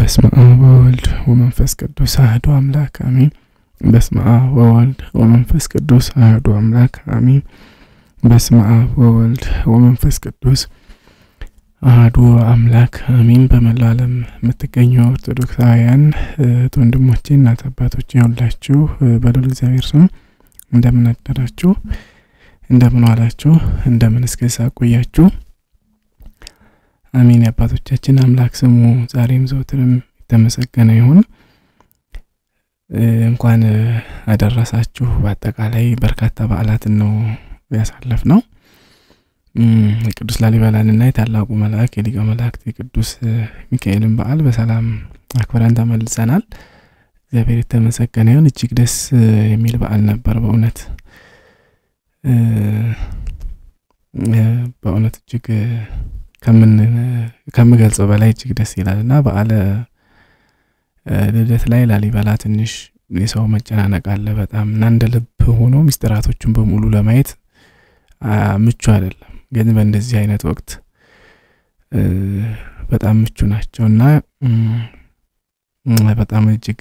በስመ አብ ወወልድ ወመንፈስ ቅዱስ አህዱ አምላክ አሚን። በስመ አብ ወወልድ ወመንፈስ ቅዱስ አህዱ አምላክ አሚን። በስመ አብ ወወልድ ወመንፈስ ቅዱስ አህዱ አምላክ አሚን። በመላው ዓለም የምትገኙ ኦርቶዶክሳውያን እህት ወንድሞቼ፣ እናት አባቶቼ ሁላችሁ በልዑል እግዚአብሔር ስም እንደምን አደራችሁ፣ እንደምን ዋላችሁ፣ እንደምን እስከ ቆያችሁ? አሜን። የአባቶቻችን አምላክ ስሙ ዛሬም ዘውትርም የተመሰገነ ይሁን። እንኳን አደረሳችሁ። በአጠቃላይ በርካታ በዓላትን ነው ያሳለፍ ነው። የቅዱስ ላሊበላንና የታላቁ መልአክ የሊቀ መላእክት የቅዱስ ሚካኤልን በዓል በሰላም አክብረን ተመልሰናል። እግዚአብሔር የተመሰገነ ይሁን። እጅግ ደስ የሚል በዓል ነበር። በእውነት በእውነት እጅግ ከምገልጸው በላይ እጅግ ደስ ይላል እና በዓለ ልደት ላይ ላሊበላ ትንሽ የሰው መጨናነቅ አለ በጣም እና እንደ ልብ ሆኖ ሚስጢራቶቹን በሙሉ ለማየት ምቹ አይደለም። ግን በእንደዚህ አይነት ወቅት በጣም ምቹ ናቸው እና በጣም እጅግ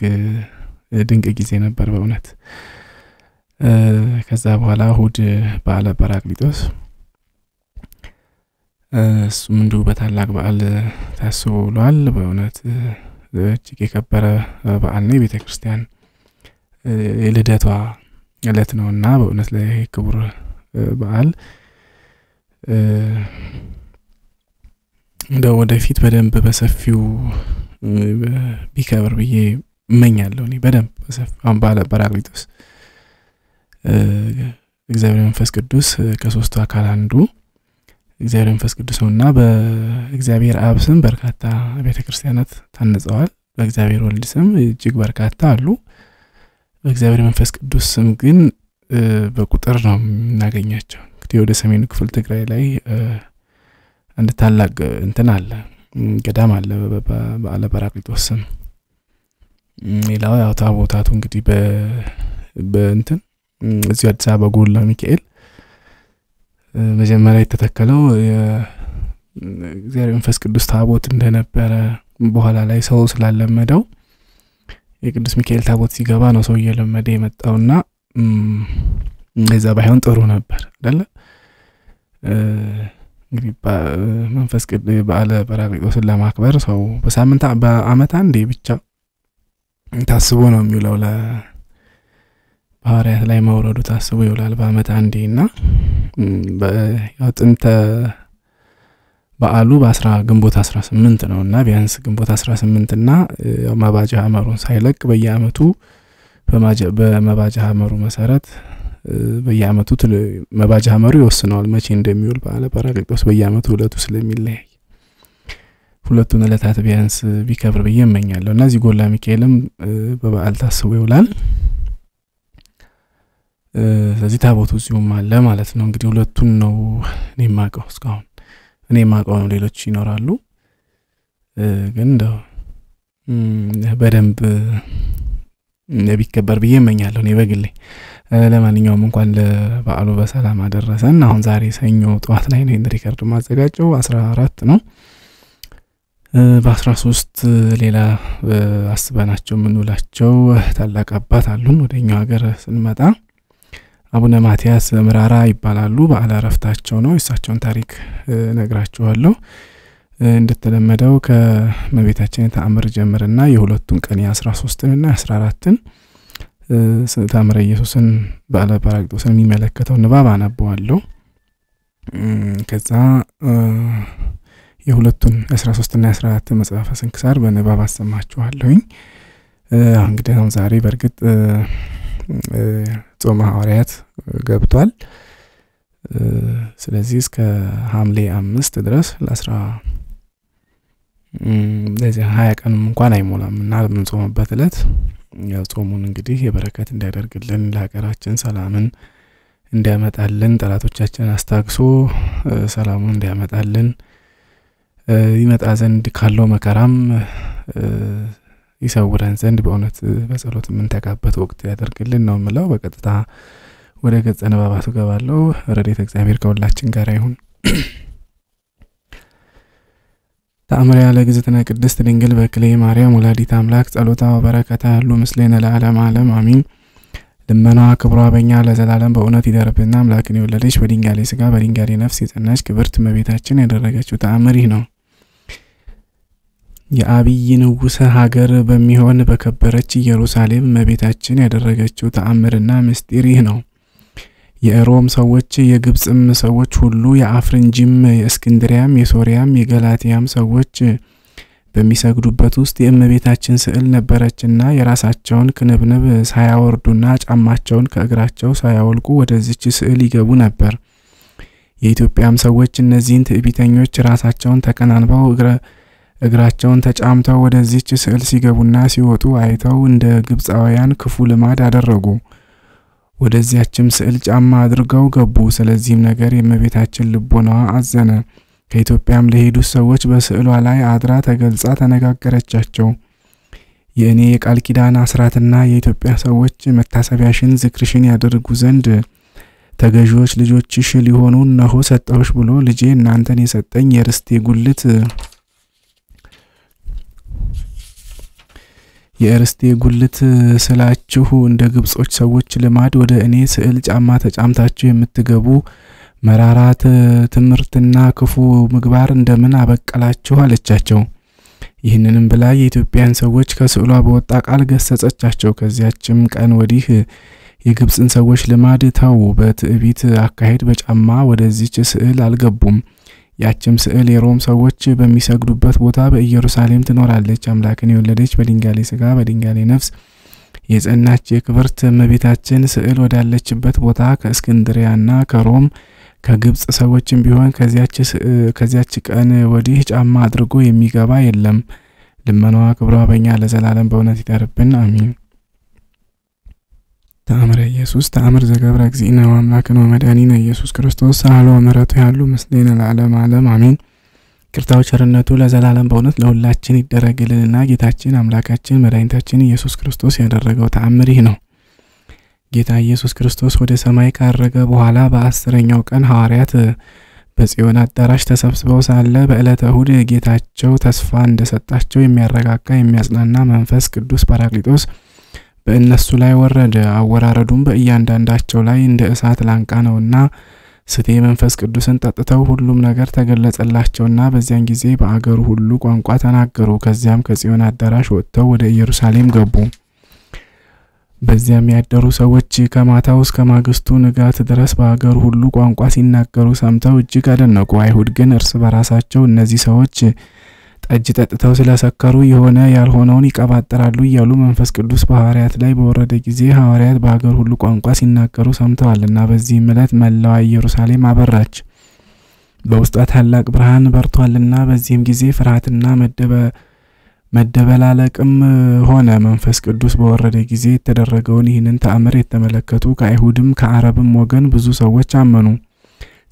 ድንቅ ጊዜ ነበር በእውነት። ከዛ በኋላ እሁድ በዓለ ጰራቅሊጦስ እሱም እንዲሁ በታላቅ በዓል ታስቦ ውሏል። በእውነት እጅግ የከበረ በዓል ነው። የቤተ ክርስቲያን የልደቷ ነው ነውና በእውነት ላይ ክቡር በዓል እንደ ወደፊት በደንብ በሰፊው ቢከብር ብዬ እመኛለሁ። እኔ በደንብ አሁን ባለ ጰራቅሊጦስ እግዚአብሔር መንፈስ ቅዱስ ከሶስቱ አካል አንዱ እግዚአብሔር መንፈስ ቅዱስ ነውና በእግዚአብሔር አብ ስም በርካታ ቤተ ክርስቲያናት ታንጸዋል። በእግዚአብሔር ወልድ ስም እጅግ በርካታ አሉ። በእግዚአብሔር መንፈስ ቅዱስ ስም ግን በቁጥር ነው የምናገኛቸው። እንግዲህ ወደ ሰሜኑ ክፍል ትግራይ ላይ አንድ ታላቅ እንትን አለ፣ ገዳም አለ በአለበራቅሊጦስ ጰራቅሊጦስ ስም። ሌላው ያው ታቦታቱ እንግዲህ በእንትን እዚሁ አዲስ አበባ ጎላ ሚካኤል መጀመሪያ የተተከለው እግዚአብሔር መንፈስ ቅዱስ ታቦት እንደነበረ በኋላ ላይ ሰው ስላለመደው የቅዱስ ሚካኤል ታቦት ሲገባ ነው ሰው እየለመደ የመጣውና እዛ ባይሆን ጥሩ ነበር አደለ? እንግዲህ መንፈስ ቅዱስ በዓለ ጰራቅሊጦስን ለማክበር ሰው በሳምንት በአመት አንዴ ብቻ ታስቦ ነው የሚውለው በሐዋርያት ላይ መውረዱ ታስቦ ይውላል በአመት አንዴ እና ጥንተ በአሉ በአስራ ግንቦት አስራ ስምንት ነው እና ቢያንስ ግንቦት አስራ ስምንት እና መባጃ ሐመሩን ሳይለቅ በየአመቱ በመባጃ ሐመሩ መሰረት በየአመቱ መባጃ ሐመሩ ይወስነዋል መቼ እንደሚውል በዓለ ጰራቅሊጦስ በየአመቱ ሁለቱ ስለሚለያይ ሁለቱን እለታት ቢያንስ ቢከብር ብዬ እመኛለሁ እና እዚህ ጎላ ሚካኤልም በበዓል ታስቦ ይውላል። ስለዚህ ታቦቱ እዚሁም አለ ማለት ነው። እንግዲህ ሁለቱን ነው እኔ የማውቀው እስካሁን እኔ የማውቀው ነው። ሌሎች ይኖራሉ ግን እንደው በደንብ ቢከበር ብዬ እመኛለሁ እኔ በግሌ። ለማንኛውም እንኳን ለበዓሉ በሰላም አደረሰን። አሁን ዛሬ ሰኞ ጠዋት ላይ ነው ሪከርድ ማዘጋጀው አስራ አራት ነው። በአስራ ሶስት ሌላ አስበናቸው የምንውላቸው ታላቅ አባት አሉን ወደኛው ሀገር ስንመጣ አቡነ ማቲያስ ምራራ ይባላሉ። በዓለ እረፍታቸው ነው። የእሳቸውን ታሪክ ነግራችኋለሁ። እንደተለመደው ከመቤታችን የተአምር ጀምርና የሁለቱን ቀን የአስራ ሶስትንና የአስራ አራትን ተአምረ ኢየሱስን በዓለ ጰራቅሊጦስን የሚመለከተው ንባብ አነበዋለሁ። ከዛ የሁለቱን የአስራ ሶስትና የአስራ አራትን መጽሐፈ ስንክሳር በንባብ አሰማችኋለሁኝ። እንግዲህ አሁን ዛሬ በእርግጥ ጾመ ሐዋርያት ገብቷል። ስለዚህ እስከ ሐምሌ አምስት ድረስ ለአስራ ለዚህ ሀያ ቀንም እንኳን አይሞላም እና የምንጾምበት ዕለት ያው ጾሙን እንግዲህ የበረከት እንዲያደርግልን ለሀገራችን ሰላምን እንዲያመጣልን ጠላቶቻችን አስታግሶ ሰላሙን እንዲያመጣልን ይመጣ ዘንድ ካለው መከራም ይሰውረን ዘንድ በእውነት በጸሎት የምንተጋበት ወቅት ያደርግልን ነው ምለው። በቀጥታ ወደ ገጸ ንባባቱ ገባለው። ረዴት እግዚአብሔር ከሁላችን ጋር ይሁን። ተአምሪያ ለግዝእትነ ቅድስት ድንግል በክሌ ማርያም ወላዲት አምላክ ጸሎታ በረከታ ያሉ ምስሌነ ለዓለም ዓለም አሚን። ልመናዋ ክብሯ በኛ ለዘላለም በእውነት ይደርብና አምላክን የወለደች በድንጋሌ ስጋ በድንጋሌ ነፍስ የጸናች ክብርት እመቤታችን ያደረገችው ተአምር ይህ ነው። የአብይ ንጉሠ ሀገር በሚሆን በከበረች ኢየሩሳሌም እመቤታችን ያደረገችው ተአምርና ምስጢር ይህ ነው። የሮም ሰዎች የግብፅም ሰዎች ሁሉ የአፍርንጅም፣ የእስክንድሪያም፣ የሶሪያም፣ የገላትያም ሰዎች በሚሰግዱበት ውስጥ የእመቤታችን ስዕል ነበረችና የራሳቸውን ክንብንብ ሳያወርዱና ጫማቸውን ከእግራቸው ሳያወልቁ ወደዚች ስዕል ይገቡ ነበር። የኢትዮጵያም ሰዎች እነዚህን ትዕቢተኞች ራሳቸውን ተከናንበው እግራቸውን ተጫምተው ወደዚች ስዕል ሲገቡና ሲወጡ አይተው እንደ ግብፃውያን ክፉ ልማድ አደረጉ። ወደዚያችም ስዕል ጫማ አድርገው ገቡ። ስለዚህም ነገር የእመቤታችን ልቦናዋ አዘነ። ከኢትዮጵያም ለሄዱት ሰዎች በስዕሏ ላይ አድራ ተገልጻ ተነጋገረቻቸው። የእኔ የቃል ኪዳን አስራትና የኢትዮጵያ ሰዎች መታሰቢያሽን ዝክርሽን ያደርጉ ዘንድ ተገዢዎች ልጆችሽ ሊሆኑ እነሆ ሰጠሁሽ ብሎ ልጄ እናንተን የሰጠኝ የርስቴ ጉልት የእርስቴ ጉልት ስላችሁ እንደ ግብጾች ሰዎች ልማድ ወደ እኔ ስዕል ጫማ ተጫምታችሁ የምትገቡ መራራት ትምህርትና ክፉ ምግባር እንደምን አበቀላችሁ አለቻቸው። ይህንንም ብላ የኢትዮጵያን ሰዎች ከስዕሏ በወጣ ቃል ገሰጸቻቸው። ከዚያችም ቀን ወዲህ የግብፅን ሰዎች ልማድ ተው፣ በትዕቢት አካሄድ በጫማ ወደዚች ስዕል አልገቡም። ያችም ስዕል የሮም ሰዎች በሚሰግዱበት ቦታ በኢየሩሳሌም ትኖራለች። አምላክን የወለደች በድንጋሌ ስጋ በድንጋሌ ነፍስ የጸናች የክብርት እመቤታችን ስዕል ወዳለችበት ቦታ ከእስክንድሪያና ከሮም ከግብፅ ሰዎችም ቢሆን ከዚያች ቀን ወዲህ ጫማ አድርጎ የሚገባ የለም። ልመናዋ ክብሯ በእኛ ለዘላለም በእውነት ይደርብን፣ አሚን። ተአምረ ኢየሱስ ተአምር ዘገብረ እግዚእነ ወአምላክነ ወመድኃኒነ ኢየሱስ ክርስቶስ ሳህሎ ምሕረቱ ያሉ ምስሌነ ለዓለም ዓለም አሜን። ይቅርታው ቸርነቱ ለዘላለም በእውነት ለሁላችን ይደረግልንና ጌታችን አምላካችን መድኃኒታችን ኢየሱስ ክርስቶስ ያደረገው ተአምር ይህ ነው። ጌታ ኢየሱስ ክርስቶስ ወደ ሰማይ ካረገ በኋላ በአስረኛው ቀን ሐዋርያት በጽዮን አዳራሽ ተሰብስበው ሳለ በዕለተ እሁድ ጌታቸው ተስፋ እንደሰጣቸው የሚያረጋጋ የሚያጽናና መንፈስ ቅዱስ ፓራክሊጦስ በእነሱ ላይ ወረደ። አወራረዱም በእያንዳንዳቸው ላይ እንደ እሳት ላንቃ ነውና ስቴ መንፈስ ቅዱስን ጠጥተው ሁሉም ነገር ተገለጸላቸውና በዚያን ጊዜ በአገሩ ሁሉ ቋንቋ ተናገሩ። ከዚያም ከጽዮን አዳራሽ ወጥተው ወደ ኢየሩሳሌም ገቡ። በዚያም ያደሩ ሰዎች ከማታው እስከ ማግስቱ ንጋት ድረስ በአገሩ ሁሉ ቋንቋ ሲናገሩ ሰምተው እጅግ አደነቁ። አይሁድ ግን እርስ በራሳቸው እነዚህ ሰዎች ጠጅ ጠጥተው ስለሰከሩ የሆነ ያልሆነውን ይቀባጥራሉ እያሉ መንፈስ ቅዱስ በሐዋርያት ላይ በወረደ ጊዜ ሐዋርያት በሀገር ሁሉ ቋንቋ ሲናገሩ ሰምተዋልና። በዚህም ዕለት መላዋ ኢየሩሳሌም አበራች፣ በውስጧ ታላቅ ብርሃን በርቷልና። በዚህም ጊዜ ፍርሃትና መደበ መደበላለቅም ሆነ። መንፈስ ቅዱስ በወረደ ጊዜ የተደረገውን ይህንን ተአምር የተመለከቱ ከአይሁድም ከአረብም ወገን ብዙ ሰዎች አመኑ።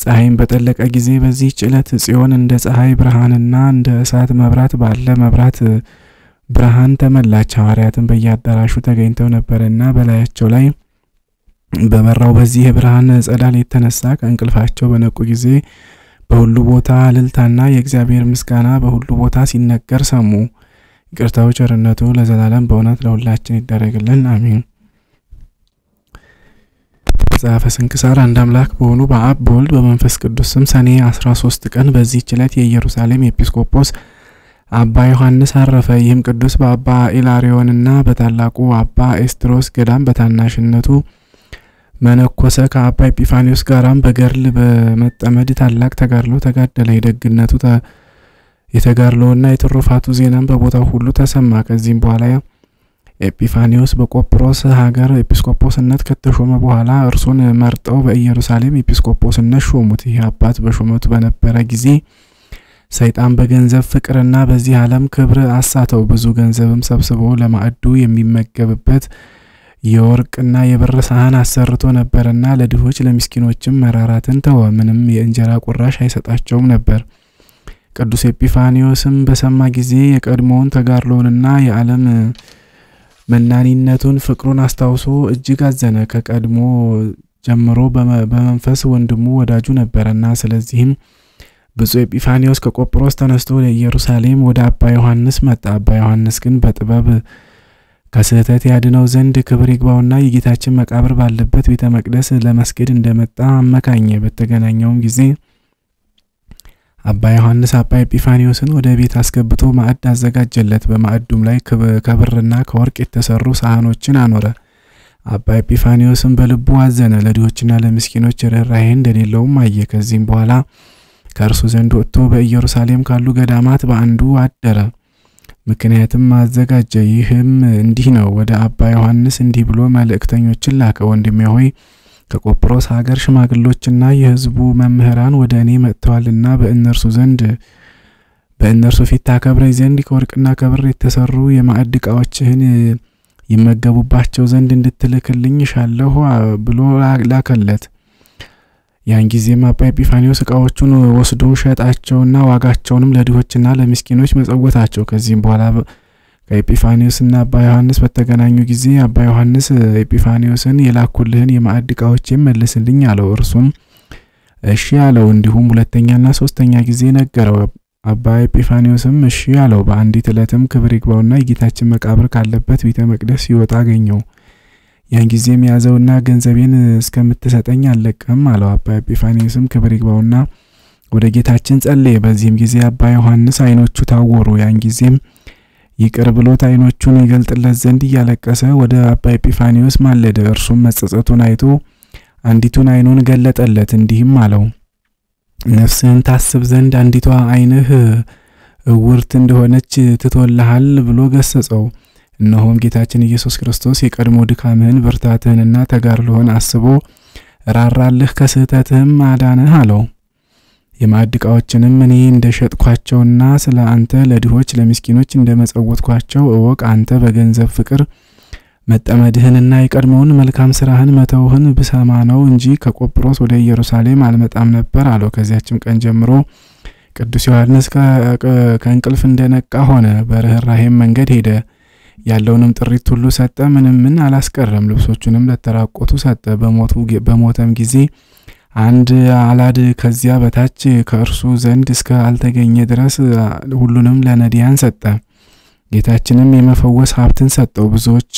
ፀሐይም በጠለቀ ጊዜ በዚህች ዕለት ጽዮን እንደ ፀሐይ ብርሃንና እንደ እሳት መብራት ባለ መብራት ብርሃን ተመላች። ሐዋርያትን በየአዳራሹ ተገኝተው ነበርና በላያቸው ላይ በበራው በዚህ የብርሃን ጸዳል የተነሳ ከእንቅልፋቸው በነቁ ጊዜ በሁሉ ቦታ እልልታና የእግዚአብሔር ምስጋና በሁሉ ቦታ ሲነገር ሰሙ። ይቅርታው ቸርነቱ ለዘላለም በእውነት ለሁላችን ይደረግልን፣ አሚን። መጽሐፈ ስንክሳር አንድ አምላክ በሆኑ በአብ በወልድ በመንፈስ ቅዱስ ስም ሰኔ 13 ቀን በዚህ ችለት የኢየሩሳሌም ኤጲስቆጶስ አባ ዮሐንስ አረፈ። ይህም ቅዱስ በአባ ኢላሪዮንና በታላቁ አባ ኤስትሮስ ገዳም በታናሽነቱ መነኮሰ። ከአባ ኤጲፋኒዎስ ጋራም በገርል በመጠመድ ታላቅ ተጋድሎ ተጋደለ። የደግነቱ የተጋድሎውና የትሩፋቱ ዜናም በቦታው ሁሉ ተሰማ። ከዚህም በኋላ ኤጲፋኒዎስ በቆጵሮስ ሀገር ኤጲስቆጶስነት ከተሾመ በኋላ እርሱን መርጠው በኢየሩሳሌም ኤጲስቆጶስነት ሾሙት። ይህ አባት በሹመቱ በነበረ ጊዜ ሰይጣን በገንዘብ ፍቅርና በዚህ ዓለም ክብር አሳተው። ብዙ ገንዘብም ሰብስቦ ለማዕዱ የሚመገብበት የወርቅና የብር ሳህን አሰርቶ ነበርና ለድሆች ለሚስኪኖችም መራራትን ተወ። ምንም የእንጀራ ቁራሽ አይሰጣቸውም ነበር። ቅዱስ ኤጲፋኒዎስም በሰማ ጊዜ የቀድሞውን ተጋድሎውንና የዓለም መናኒነቱን ፍቅሩን አስታውሶ እጅግ አዘነ። ከቀድሞ ጀምሮ በመንፈስ ወንድሙ ወዳጁ ነበረና፣ ስለዚህም ብፁዕ ኤጲፋኒዎስ ከቆጵሮስ ተነስቶ ኢየሩሳሌም ወደ አባ ዮሐንስ መጣ። አባ ዮሐንስ ግን በጥበብ ከስህተት ያድነው ዘንድ ክብር ይግባውና የጌታችን መቃብር ባለበት ቤተ መቅደስ ለመስገድ እንደመጣ አመካኘ። በተገናኘውም ጊዜ አባ ዮሐንስ አባ ኤጲፋኒዎስን ወደ ቤት አስገብቶ ማዕድ አዘጋጀለት። በማዕዱም ላይ ከብርና ከወርቅ የተሰሩ ሳህኖችን አኖረ። አባ ኤጲፋኒዎስም በልቡ አዘነ። ለድሆችና ለምስኪኖች ርኅራሄ እንደሌለውም አየ። ከዚህም በኋላ ከእርሱ ዘንድ ወጥቶ በኢየሩሳሌም ካሉ ገዳማት በአንዱ አደረ። ምክንያትም አዘጋጀ። ይህም እንዲህ ነው። ወደ አባ ዮሐንስ እንዲህ ብሎ መልእክተኞችን ላከ። ወንድሜ ሆይ ከቆጵሮስ ሀገር ሽማግሎችና የሕዝቡ መምህራን ወደ እኔ መጥተዋልና በእነርሱ ዘንድ በእነርሱ ፊት ታከብረኝ ዘንድ ከወርቅና ከብር የተሰሩ የማዕድ ዕቃዎችህን ይመገቡባቸው ዘንድ እንድትልክልኝ ሻለሁ ብሎ ላከለት። ያን ጊዜም አባ ኤጲፋኒዎስ እቃዎቹን ወስዶ ሸጣቸውና ዋጋቸውንም ለድሆችና ለምስኪኖች መጸወታቸው። ከዚህም በኋላ ኤጲፋኒዎስና አባ ዮሐንስ በተገናኙ ጊዜ አባ ዮሐንስ ኤጲፋኒዎስን የላኩልህን የማዕድ ዕቃዎቼን መልስልኝ አለው። እርሱም እሺ አለው። እንዲሁም ሁለተኛና ሶስተኛ ጊዜ ነገረው። አባ ኤጲፋኒዎስም እሺ አለው። በአንዲት ዕለትም ክብር ይግባውና የጌታችን መቃብር ካለበት ቤተ መቅደስ ሲወጣ አገኘው። ያን ጊዜም ያዘውና ገንዘቤን እስከምትሰጠኝ አልለቅም አለው። አባ ኤጲፋኒዎስም ክብር ይግባውና ወደ ጌታችን ጸለየ። በዚህም ጊዜ አባ ዮሐንስ ዓይኖቹ ታወሩ። ያን ጊዜም ይቅር ብሎት አይኖቹን ይገልጥለት ዘንድ እያለቀሰ ወደ አባ ኤጲፋኒዎስ ማለደ። እርሱም መጸጸቱን አይቶ አንዲቱን አይኑን ገለጠለት፣ እንዲህም አለው ነፍስህን ታስብ ዘንድ አንዲቷ አይንህ እውርት እንደሆነች ትቶልሃል ብሎ ገሰጸው። እነሆም ጌታችን ኢየሱስ ክርስቶስ የቀድሞ ድካምህን ብርታትህንና ተጋድሎህን አስቦ ራራልህ፣ ከስህተትህም አዳንህ አለው። የማዕድ ዕቃዎችንም እኔ እንደሸጥኳቸውና ስለ አንተ ለድሆች ለምስኪኖች እንደመጸወትኳቸው እወቅ። አንተ በገንዘብ ፍቅር መጠመድህንና የቀድሞውን መልካም ስራህን መተውህን ብሰማ ነው እንጂ ከቆጵሮስ ወደ ኢየሩሳሌም አልመጣም ነበር አለው። ከዚያችም ቀን ጀምሮ ቅዱስ ዮሐንስ ከእንቅልፍ እንደነቃ ሆነ። በርኅራሄም መንገድ ሄደ። ያለውንም ጥሪት ሁሉ ሰጠ። ምንም ምን አላስቀረም። ልብሶቹንም ለተራቆቱ ሰጠ። በሞተም ጊዜ አንድ አላድ ከዚያ በታች ከእርሱ ዘንድ እስከ አልተገኘ ድረስ ሁሉንም ለነዲያን ሰጠ። ጌታችንም የመፈወስ ሀብትን ሰጠው። ብዙዎች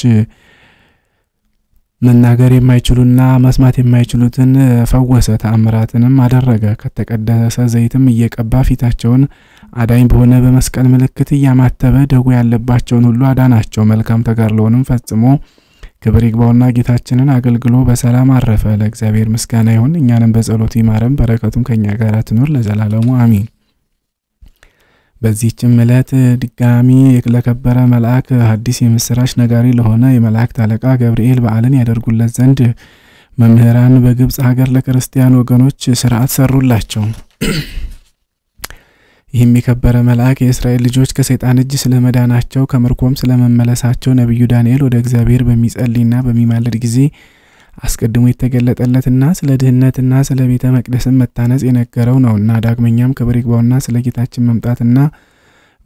መናገር የማይችሉና መስማት የማይችሉትን ፈወሰ። ተአምራትንም አደረገ። ከተቀደሰ ዘይትም እየቀባ ፊታቸውን አዳኝ በሆነ በመስቀል ምልክት እያማተበ ደዌ ያለባቸውን ሁሉ አዳናቸው። መልካም ተጋድሎውንም ፈጽሞ ክብር ይግባውና ጌታችንን አገልግሎ በሰላም አረፈ። ለእግዚአብሔር ምስጋና ይሁን። እኛንም በጸሎት ይማረን፣ በረከቱም ከእኛ ጋር ትኑር ለዘላለሙ አሚን። በዚህችም ዕለት ድጋሚ ለከበረ መልአክ ሀዲስ የምስራች ነጋሪ ለሆነ የመላእክት አለቃ ገብርኤል በዓልን ያደርጉለት ዘንድ መምህራን በግብፅ ሀገር ለክርስቲያን ወገኖች ስርዓት ሰሩላቸው። ይህም የከበረ መልአክ የእስራኤል ልጆች ከሰይጣን እጅ ስለመዳናቸው ከምርኮም ስለመመለሳቸው ነቢዩ ዳንኤል ወደ እግዚአብሔር በሚጸልይና በሚማልድ ጊዜ አስቀድሞ የተገለጠለትና ስለ ድህነትና ስለ ቤተ መቅደስን መታነጽ የነገረው እና ዳግመኛም ክብር ይግባውና ስለ ጌታችን መምጣትና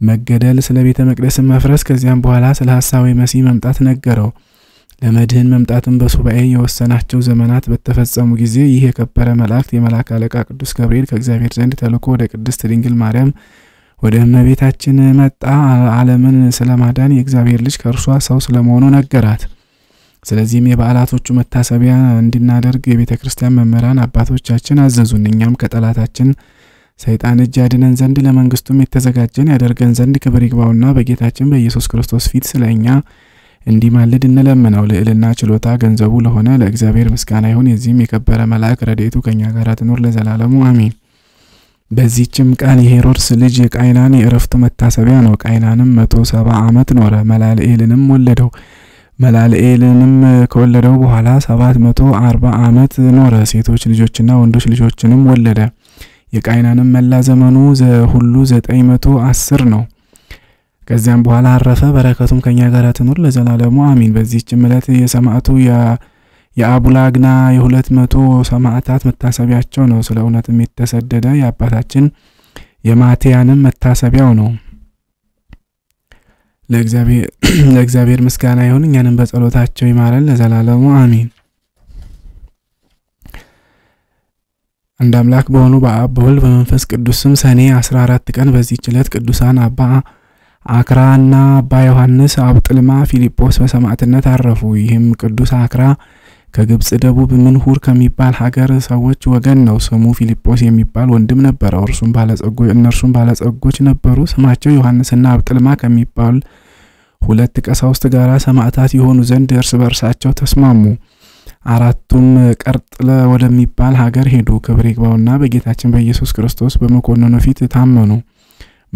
መገደል፣ ስለ ቤተ መቅደስን መፍረስ ከዚያም በኋላ ስለ ሀሳዊ መሲህ መምጣት ነገረው። ለመድህን መምጣትን በሱባኤ የወሰናቸው ዘመናት በተፈጸሙ ጊዜ ይህ የከበረ መላእክት የመልአክ አለቃ ቅዱስ ገብርኤል ከእግዚአብሔር ዘንድ ተልኮ ወደ ቅድስት ድንግል ማርያም ወደ እመቤታችን መጣ። ዓለምን ስለማዳን የእግዚአብሔር ልጅ ከእርሷ ሰው ስለመሆኑ ነገራት። ስለዚህም የበዓላቶቹ መታሰቢያ እንድናደርግ የቤተ ክርስቲያን መምህራን አባቶቻችን አዘዙን። እኛም ከጠላታችን ሰይጣን እጅ ያድነን ዘንድ ለመንግስቱም የተዘጋጀን ያደርገን ዘንድ ክብር ይግባውና በጌታችን በኢየሱስ ክርስቶስ ፊት ስለ እኛ እንዲማልድ እንለምነው። ልዕልና ችሎታ ገንዘቡ ለሆነ ለእግዚአብሔር ምስጋና ይሁን። የዚህም የከበረ መልአክ ረድኤቱ ከእኛ ጋር ትኖር ለዘላለሙ አሚን። በዚህችም ቀን የሄሮድስ ልጅ የቃይናን የእረፍቱ መታሰቢያ ነው። ቃይናንም መቶ ሰባ ዓመት ኖረ፣ መላልኤልንም ወለደው። መላልኤልንም ከወለደው በኋላ ሰባት መቶ አርባ ዓመት ኖረ፣ ሴቶች ልጆችና ወንዶች ልጆችንም ወለደ። የቃይናንም መላ ዘመኑ ሁሉ ዘጠኝ መቶ አስር ነው። ከዚያም በኋላ አረፈ። በረከቱም ከኛ ጋር ትኑር ለዘላለሙ አሚን። በዚህችም ዕለት የሰማዕቱ የአቡላግና የሁለት መቶ ሰማዕታት መታሰቢያቸው ነው። ስለ እውነትም የተሰደደ የአባታችን የማቴያንም መታሰቢያው ነው። ለእግዚአብሔር ምስጋና ይሁን፣ እኛንም በጸሎታቸው ይማረን ለዘላለሙ አሚን። አንድ አምላክ በሆኑ በአብ በወልድ በመንፈስ ቅዱስ ሰኔ 14 ቀን በዚህች ዕለት ቅዱሳን አባ አክራና አባ ዮሐንስ አብጥልማ ፊልጶስ በሰማዕትነት አረፉ። ይህም ቅዱስ አክራ ከግብፅ ደቡብ ምንሁር ከሚባል ሀገር ሰዎች ወገን ነው። ስሙ ፊልጶስ የሚባል ወንድም ነበረው። እርሱም ባለጸጎች እነርሱም ባለጸጎች ነበሩ። ስማቸው ዮሐንስና አብጥልማ ከሚባል ሁለት ቀሳውስት ጋር ሰማዕታት የሆኑ ዘንድ እርስ በርሳቸው ተስማሙ። አራቱም ቀርጥለ ወደሚባል ሀገር ሄዱ። ክብር ይግባውና በጌታችን በኢየሱስ ክርስቶስ በመኮንኑ ፊት ታመኑ።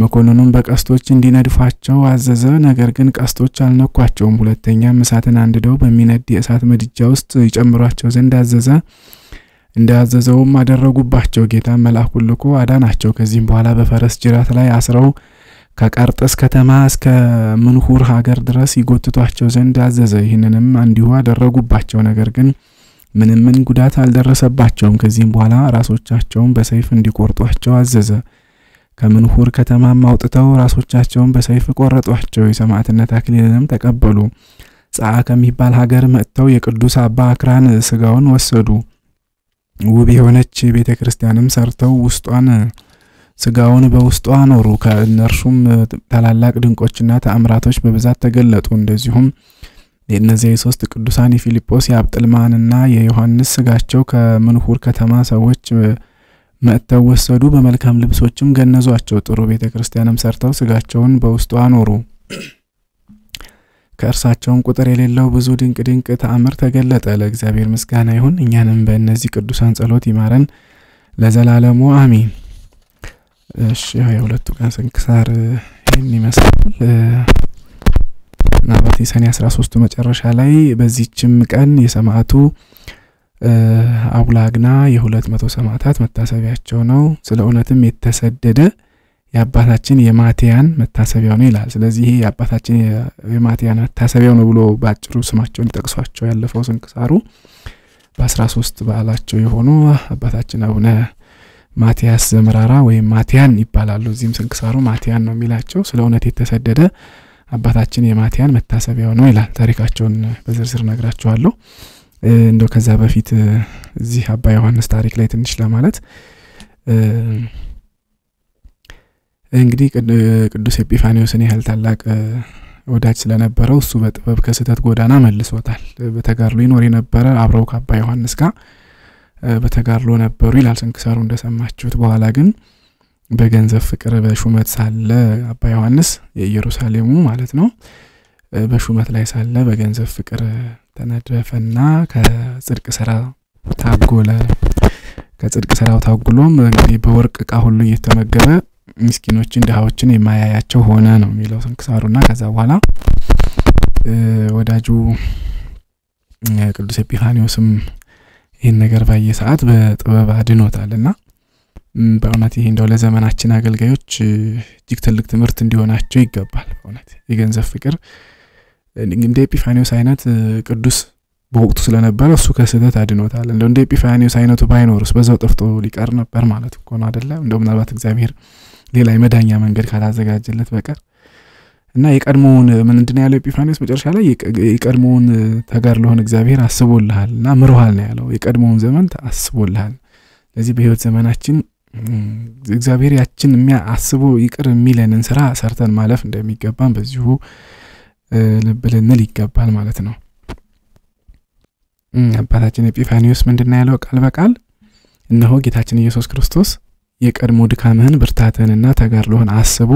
መኮንኑም በቀስቶች እንዲነድፏቸው አዘዘ። ነገር ግን ቀስቶች አልነኳቸውም። ሁለተኛም እሳትን አንድደው በሚነድ የእሳት ምድጃ ውስጥ ይጨምሯቸው ዘንድ አዘዘ። እንዳዘዘውም አደረጉባቸው። ጌታ መልአኩን ልኮ አዳናቸው። ከዚህም በኋላ በፈረስ ጅራት ላይ አስረው ከቀርጥስ ከተማ እስከ ምንሁር ሀገር ድረስ ይጎትቷቸው ዘንድ አዘዘ። ይህንንም እንዲሁ አደረጉባቸው። ነገር ግን ምንም ምን ጉዳት አልደረሰባቸውም። ከዚህም በኋላ ራሶቻቸውን በሰይፍ እንዲቆርጧቸው አዘዘ። ከምንሁር ከተማም አውጥተው ራሶቻቸውን በሰይፍ ቆረጧቸው። የሰማዕትነት አክሊልንም ተቀበሉ። ጸአ ከሚባል ሀገር መጥተው የቅዱስ አባ አክራን ስጋውን ወሰዱ። ውብ የሆነች ቤተ ክርስቲያንም ሰርተው ውስጧን ስጋውን በውስጧ አኖሩ። ከእነርሱም ታላላቅ ድንቆችና ተአምራቶች በብዛት ተገለጡ። እንደዚሁም የእነዚያ የሶስት ቅዱሳን የፊልጶስ የአብጥልማንና የዮሐንስ ስጋቸው ከምንሁር ከተማ ሰዎች መጥተው ወሰዱ። በመልካም ልብሶችም ገነዟቸው። ጥሩ ቤተ ክርስቲያንም ሰርተው ስጋቸውን በውስጡ አኖሩ። ከእርሳቸውም ቁጥር የሌለው ብዙ ድንቅ ድንቅ ተአምር ተገለጠ። ለእግዚአብሔር ምስጋና ይሁን። እኛንም በእነዚህ ቅዱሳን ጸሎት ይማረን ለዘላለሙ አሚን። እሺ የሁለቱ ቀን ስንክሳር ይህን ይመስላል። ምናልባት የሰኔ 13ቱ መጨረሻ ላይ በዚችም ቀን የሰማዕቱ አቡላግና የሁለት መቶ ሰማዕታት መታሰቢያቸው ነው። ስለ እውነትም የተሰደደ የአባታችን የማቴያን መታሰቢያው ነው ይላል። ስለዚህ ይሄ የአባታችን የማቴያን መታሰቢያው ነው ብሎ በአጭሩ ስማቸውን ጠቅሷቸው ያለፈው ስንክሳሩ በአስራ ሶስት በዓላቸው የሆኑ አባታችን አቡነ ማቲያስ ዘምራራ ወይም ማቲያን ይባላሉ። እዚህም ስንክሳሩ ማቲያን ነው የሚላቸው። ስለ እውነት የተሰደደ አባታችን የማቲያን መታሰቢያው ነው ይላል። ታሪካቸውን በዝርዝር ነግራችኋለሁ። እንደው ከዛ በፊት እዚህ አባ ዮሐንስ ታሪክ ላይ ትንሽ ለማለት እንግዲህ ቅዱስ ኤጲፋኒዎስን ያህል ታላቅ ወዳጅ ስለነበረው እሱ በጥበብ ከስህተት ጎዳና መልሶታል። በተጋድሎ ይኖር የነበረ አብረው ከአባ ዮሐንስ ጋር በተጋድሎ ነበሩ ይላል ስንክሳሩ እንደሰማችሁት። በኋላ ግን በገንዘብ ፍቅር በሹመት ሳለ አባ ዮሐንስ የኢየሩሳሌሙ ማለት ነው በሹመት ላይ ሳለ በገንዘብ ፍቅር ተነደፈና ከጽድቅ ስራ ታጎለ። ከጽድቅ ስራው ታጉሎም እንግዲህ በወርቅ እቃ ሁሉ እየተመገበ ምስኪኖችን ድሃዎችን የማያያቸው ሆነ ነው የሚለው ስንክሳሩና ከዛ በኋላ ወዳጁ ቅዱስ ኤጲፋኒዎስም ይህን ነገር ባየ ሰዓት በጥበብ አድኖታል እና በእውነት ይሄ እንደው ለዘመናችን አገልጋዮች እጅግ ትልቅ ትምህርት እንዲሆናቸው ይገባል። በእውነት የገንዘብ ፍቅር እንደ ኤጲፋኒዎስ አይነት ቅዱስ በወቅቱ ስለነበረ እሱ ከስህተት አድኖታል። እንደው እንደ ኤጲፋኒዎስ አይነቱ ባይኖርስ በዛው ጠፍቶ ሊቀር ነበር ማለት እኮ ነው አደለ? እንደው ምናልባት እግዚአብሔር ሌላ የመዳኛ መንገድ ካላዘጋጀለት በቀር እና የቀድሞውን ምንድን ያለው ኤጲፋኒዎስ መጨረሻ ላይ የቀድሞውን ተጋድሎህን እግዚአብሔር አስቦልሃል እና ምሮሃል ነው ያለው። የቀድሞውን ዘመን አስቦልሃል። ስለዚህ በህይወት ዘመናችን እግዚአብሔር ያችን አስቦ ይቅር የሚለንን ስራ ሰርተን ማለፍ እንደሚገባን በዚሁ ልብ ልንል ይገባል ማለት ነው። አባታችን ኤጲፋኒዎስ ምንድን ያለው ቃል በቃል እነሆ ጌታችን ኢየሱስ ክርስቶስ የቀድሞ ድካምህን ብርታትህንና ተጋድሎህን አስቦ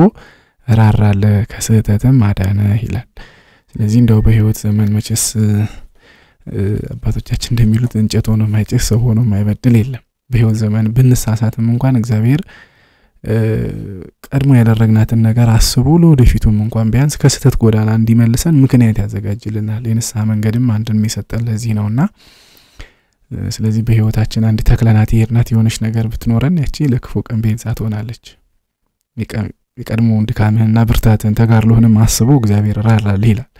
ራራለ ከስህተትም አዳነህ ይላል። ስለዚህ እንደው በህይወት ዘመን መቼስ አባቶቻችን እንደሚሉት እንጨት ሆኖ ማይጨስ ሰው ሆኖ ማይበድል የለም። በህይወት ዘመን ብንሳሳትም እንኳን እግዚአብሔር ቀድሞ ያደረግናትን ነገር አስቦ ለወደፊቱም እንኳን ቢያንስ ከስህተት ጎዳና እንዲመልሰን ምክንያት ያዘጋጅልናል። የንስሐ መንገድም አንድን የሚሰጠን ለዚህ ነውና ስለዚህ በህይወታችን አንድ ተክለናት የሄድናት የሆነች ነገር ብትኖረን ያቺ ለክፉ ቀን ቤንሳ ትሆናለች። የቀድሞ ድካምህንና ብርታትን ተጋድሎህንም አስቦ እግዚአብሔር ራራልህ ይላል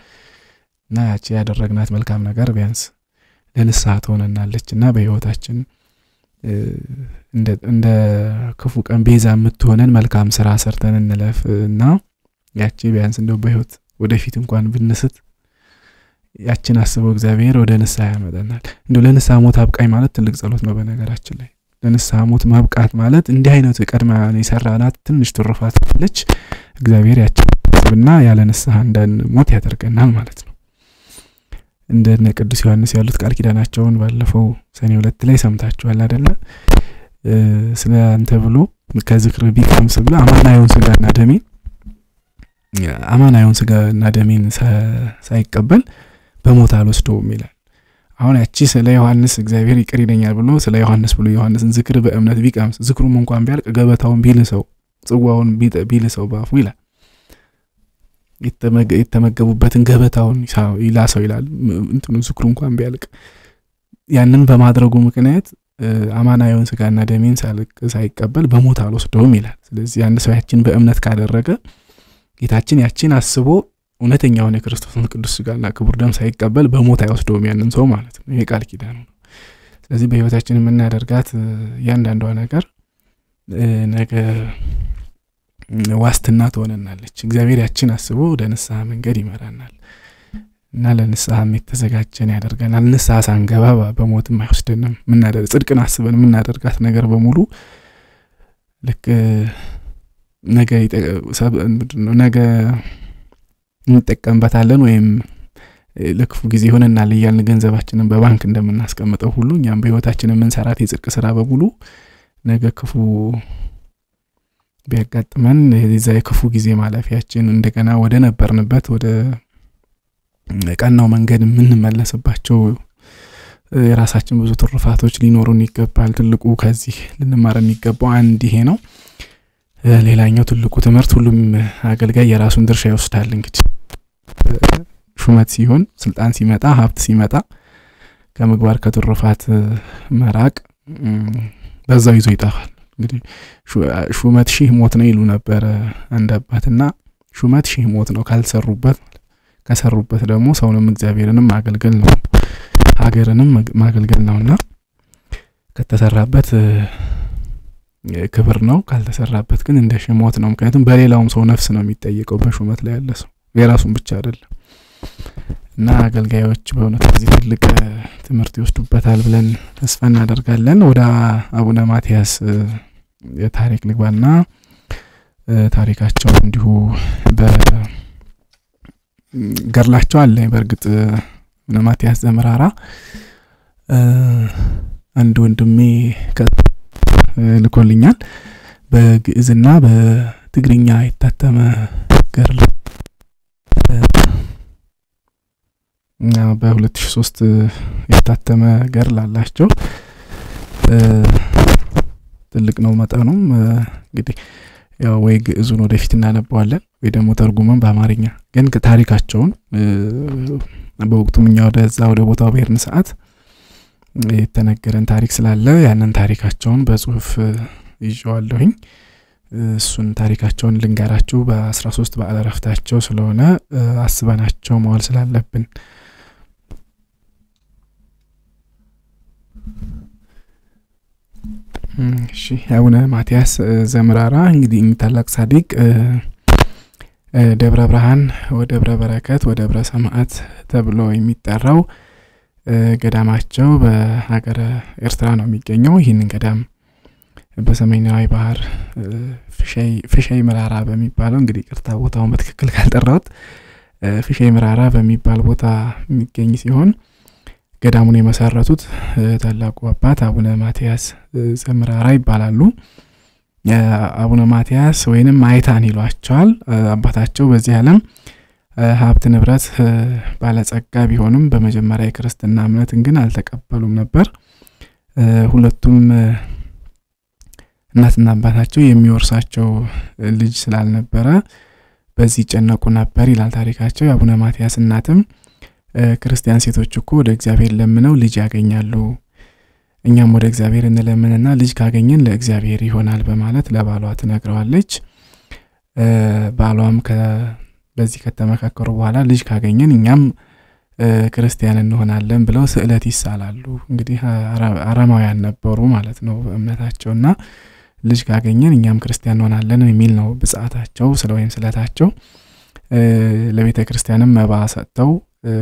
እና ያቺ ያደረግናት መልካም ነገር ቢያንስ ለንስሐ ትሆነናለች እና በህይወታችን እንደ ክፉ ቀን ቤዛ የምትሆነን መልካም ስራ ሰርተን እንለፍ እና ያቺ ቢያንስ እንደው በህይወት ወደፊት እንኳን ብንስት ያችን አስበው እግዚአብሔር ወደ ንስሐ ያመጠናል። እንደው ለንስሐ ሞት አብቃኝ ማለት ትልቅ ጸሎት ነው። በነገራችን ላይ ለንስሐ ሞት ማብቃት ማለት እንዲህ አይነቱ ቀድማ የሰራናት ትንሽ ትሩፋት አለች። እግዚአብሔር ያችን ስብና ያለ ንስሐ እንዳንሞት ያደርገናል ማለት ነው። እንደነ ቅዱስ ዮሐንስ ያሉት ቃል ኪዳናቸውን ባለፈው ሰኔ ሁለት ላይ ሰምታችኋል አደለ? ስለ አንተ ብሎ ከዝክር ቢቀምስ ብሎ አማናየውን ስጋና ደሜን አማናየውን ስጋና ደሜን ሳይቀበል በሞት አልወስደውም ይላል። አሁን ያቺ ስለ ዮሐንስ እግዚአብሔር ይቅር ይለኛል ብሎ ስለ ዮሐንስ ብሎ ዮሐንስን ዝክር በእምነት ቢቀምስ ዝክሩም እንኳን ቢያልቅ ገበታውን ቢልሰው ጽዋውን ቢልሰው ባፉ ይላል የተመገቡበትን ገበታውን ይላሰው ይላል እንትኑ ዝክሩ እንኳን ቢያልቅ ያንን በማድረጉ ምክንያት አማናዊውን ስጋና ደሜን ሳይቀበል በሞት አልወስደውም ይላል ስለዚህ አንድ ሰው ያችን በእምነት ካደረገ ጌታችን ያችን አስቦ እውነተኛውን የክርስቶስን ቅዱስ ስጋና ክቡር ደም ሳይቀበል በሞት አይወስደውም ያንን ሰው ማለት ነው ይሄ ቃል ኪዳን ነው ስለዚህ በህይወታችን የምናደርጋት እያንዳንዷ ነገር ነገ ዋስትና ትሆነናለች። እግዚአብሔር ያችን አስቦ ወደ ንስሐ መንገድ ይመራናል እና ለንስሐም የተዘጋጀን ያደርገናል። ንስሐ ሳንገባ በሞትም አይወስደንም። ጽድቅን አስበን የምናደርጋት ነገር በሙሉ ልክ ነገ ነገ እንጠቀምበታለን ወይም ለክፉ ጊዜ ይሆነናል እያልን ገንዘባችንን በባንክ እንደምናስቀምጠው ሁሉ እኛም በህይወታችን የምንሰራት የጽድቅ ስራ በሙሉ ነገ ክፉ ቢያጋጥመን የዛ የክፉ ጊዜ ማለፊያችን እንደገና ወደ ነበርንበት ወደ ቀናው መንገድ የምንመለስባቸው የራሳችን ብዙ ትሩፋቶች ሊኖሩን ይገባል። ትልቁ ከዚህ ልንማር የሚገባው አንድ ይሄ ነው። ሌላኛው ትልቁ ትምህርት ሁሉም አገልጋይ የራሱን ድርሻ ይወስዳል። እንግዲህ ሹመት ሲሆን፣ ስልጣን ሲመጣ፣ ሀብት ሲመጣ ከምግባር ከትሩፋት መራቅ በዛው ይዞ ይጠፋል። እንግዲህ ሹመት ሺህ ሞት ነው ይሉ ነበረ አንድ አባትና ሹመት ሺህ ሞት ነው ካልሰሩበት፣ ከሰሩበት ደግሞ ሰውንም እግዚአብሔርንም ማገልገል ነው ሀገርንም ማገልገል ነውና ከተሰራበት ክብር ነው፣ ካልተሰራበት ግን እንደ ሽሞት ነው። ምክንያቱም በሌላውም ሰው ነፍስ ነው የሚጠየቀው በሹመት ላይ ያለ ሰው የራሱን ብቻ አይደለም። እና አገልጋዮች በእውነት በዚህ ትልቅ ትምህርት ይወስዱበታል ብለን ተስፋ እናደርጋለን። ወደ አቡነ ማትያስ ታሪክ ልግባና ታሪካቸው እንዲሁ ገድላቸው አለ። በእርግጥ እነ ማቲያስ ዘመራራ አንድ ወንድሜ ልኮልኛል። በግዕዝና በትግርኛ የታተመ ገድል በ2003 የታተመ ገድል አላቸው። ትልቅ ነው መጠኑም። እንግዲህ ያው ወይ ግዕዙን ወደፊት እናነበዋለን ወይ ደግሞ ተርጉመን በአማርኛ ግን ታሪካቸውን በወቅቱም እኛ ወደዛ ወደ ቦታው በሄድን ሰዓት የተነገረን ታሪክ ስላለ ያንን ታሪካቸውን በጽሁፍ ይዤዋለሁኝ። እሱን ታሪካቸውን ልንገራችሁ በአስራ ሶስት በዓለ ዕረፍታቸው ስለሆነ አስበናቸው መዋል ስላለብን እሺ አቡነ ማቲያስ ዘምራራ እንግዲህ ታላቅ ጻድቅ ደብረ ብርሃን ወደብረ በረከት ወደብረ ሰማዕት ተብሎ የሚጠራው ገዳማቸው በሀገረ ኤርትራ ነው የሚገኘው። ይህንን ገዳም በሰሜናዊ ባህር ፍሸይ ምራራ በሚባለው እንግዲህ ቅርታ ቦታውን በትክክል ካልጠራሁት ፍሸይ ምራራ በሚባል ቦታ የሚገኝ ሲሆን ገዳሙን የመሰረቱት ታላቁ አባት አቡነ ማትያስ ዘምራራ ይባላሉ። አቡነ ማትያስ ወይንም ማይታን ይሏቸዋል። አባታቸው በዚህ ዓለም ሀብት ንብረት ባለጸጋ ቢሆንም በመጀመሪያ የክርስትና እምነትን ግን አልተቀበሉም ነበር። ሁለቱም እናትና አባታቸው የሚወርሳቸው ልጅ ስላልነበረ በዚህ ይጨነቁ ነበር ይላል ታሪካቸው። የአቡነ ማትያስ እናትም ክርስቲያን ሴቶች እኮ ወደ እግዚአብሔር ለምነው ልጅ ያገኛሉ። እኛም ወደ እግዚአብሔር እንለምንና ልጅ ካገኘን ለእግዚአብሔር ይሆናል በማለት ለባሏ ትነግረዋለች። ባሏም በዚህ ከተመካከሩ በኋላ ልጅ ካገኘን እኛም ክርስቲያን እንሆናለን ብለው ስዕለት ይሳላሉ። እንግዲህ አረማውያን ነበሩ ማለት ነው በእምነታቸውና ልጅ ካገኘን እኛም ክርስቲያን እንሆናለን የሚል ነው ብጽአታቸው ስለ ወይም ስለታቸው። ለቤተ ክርስቲያንም መባ ሰጥተው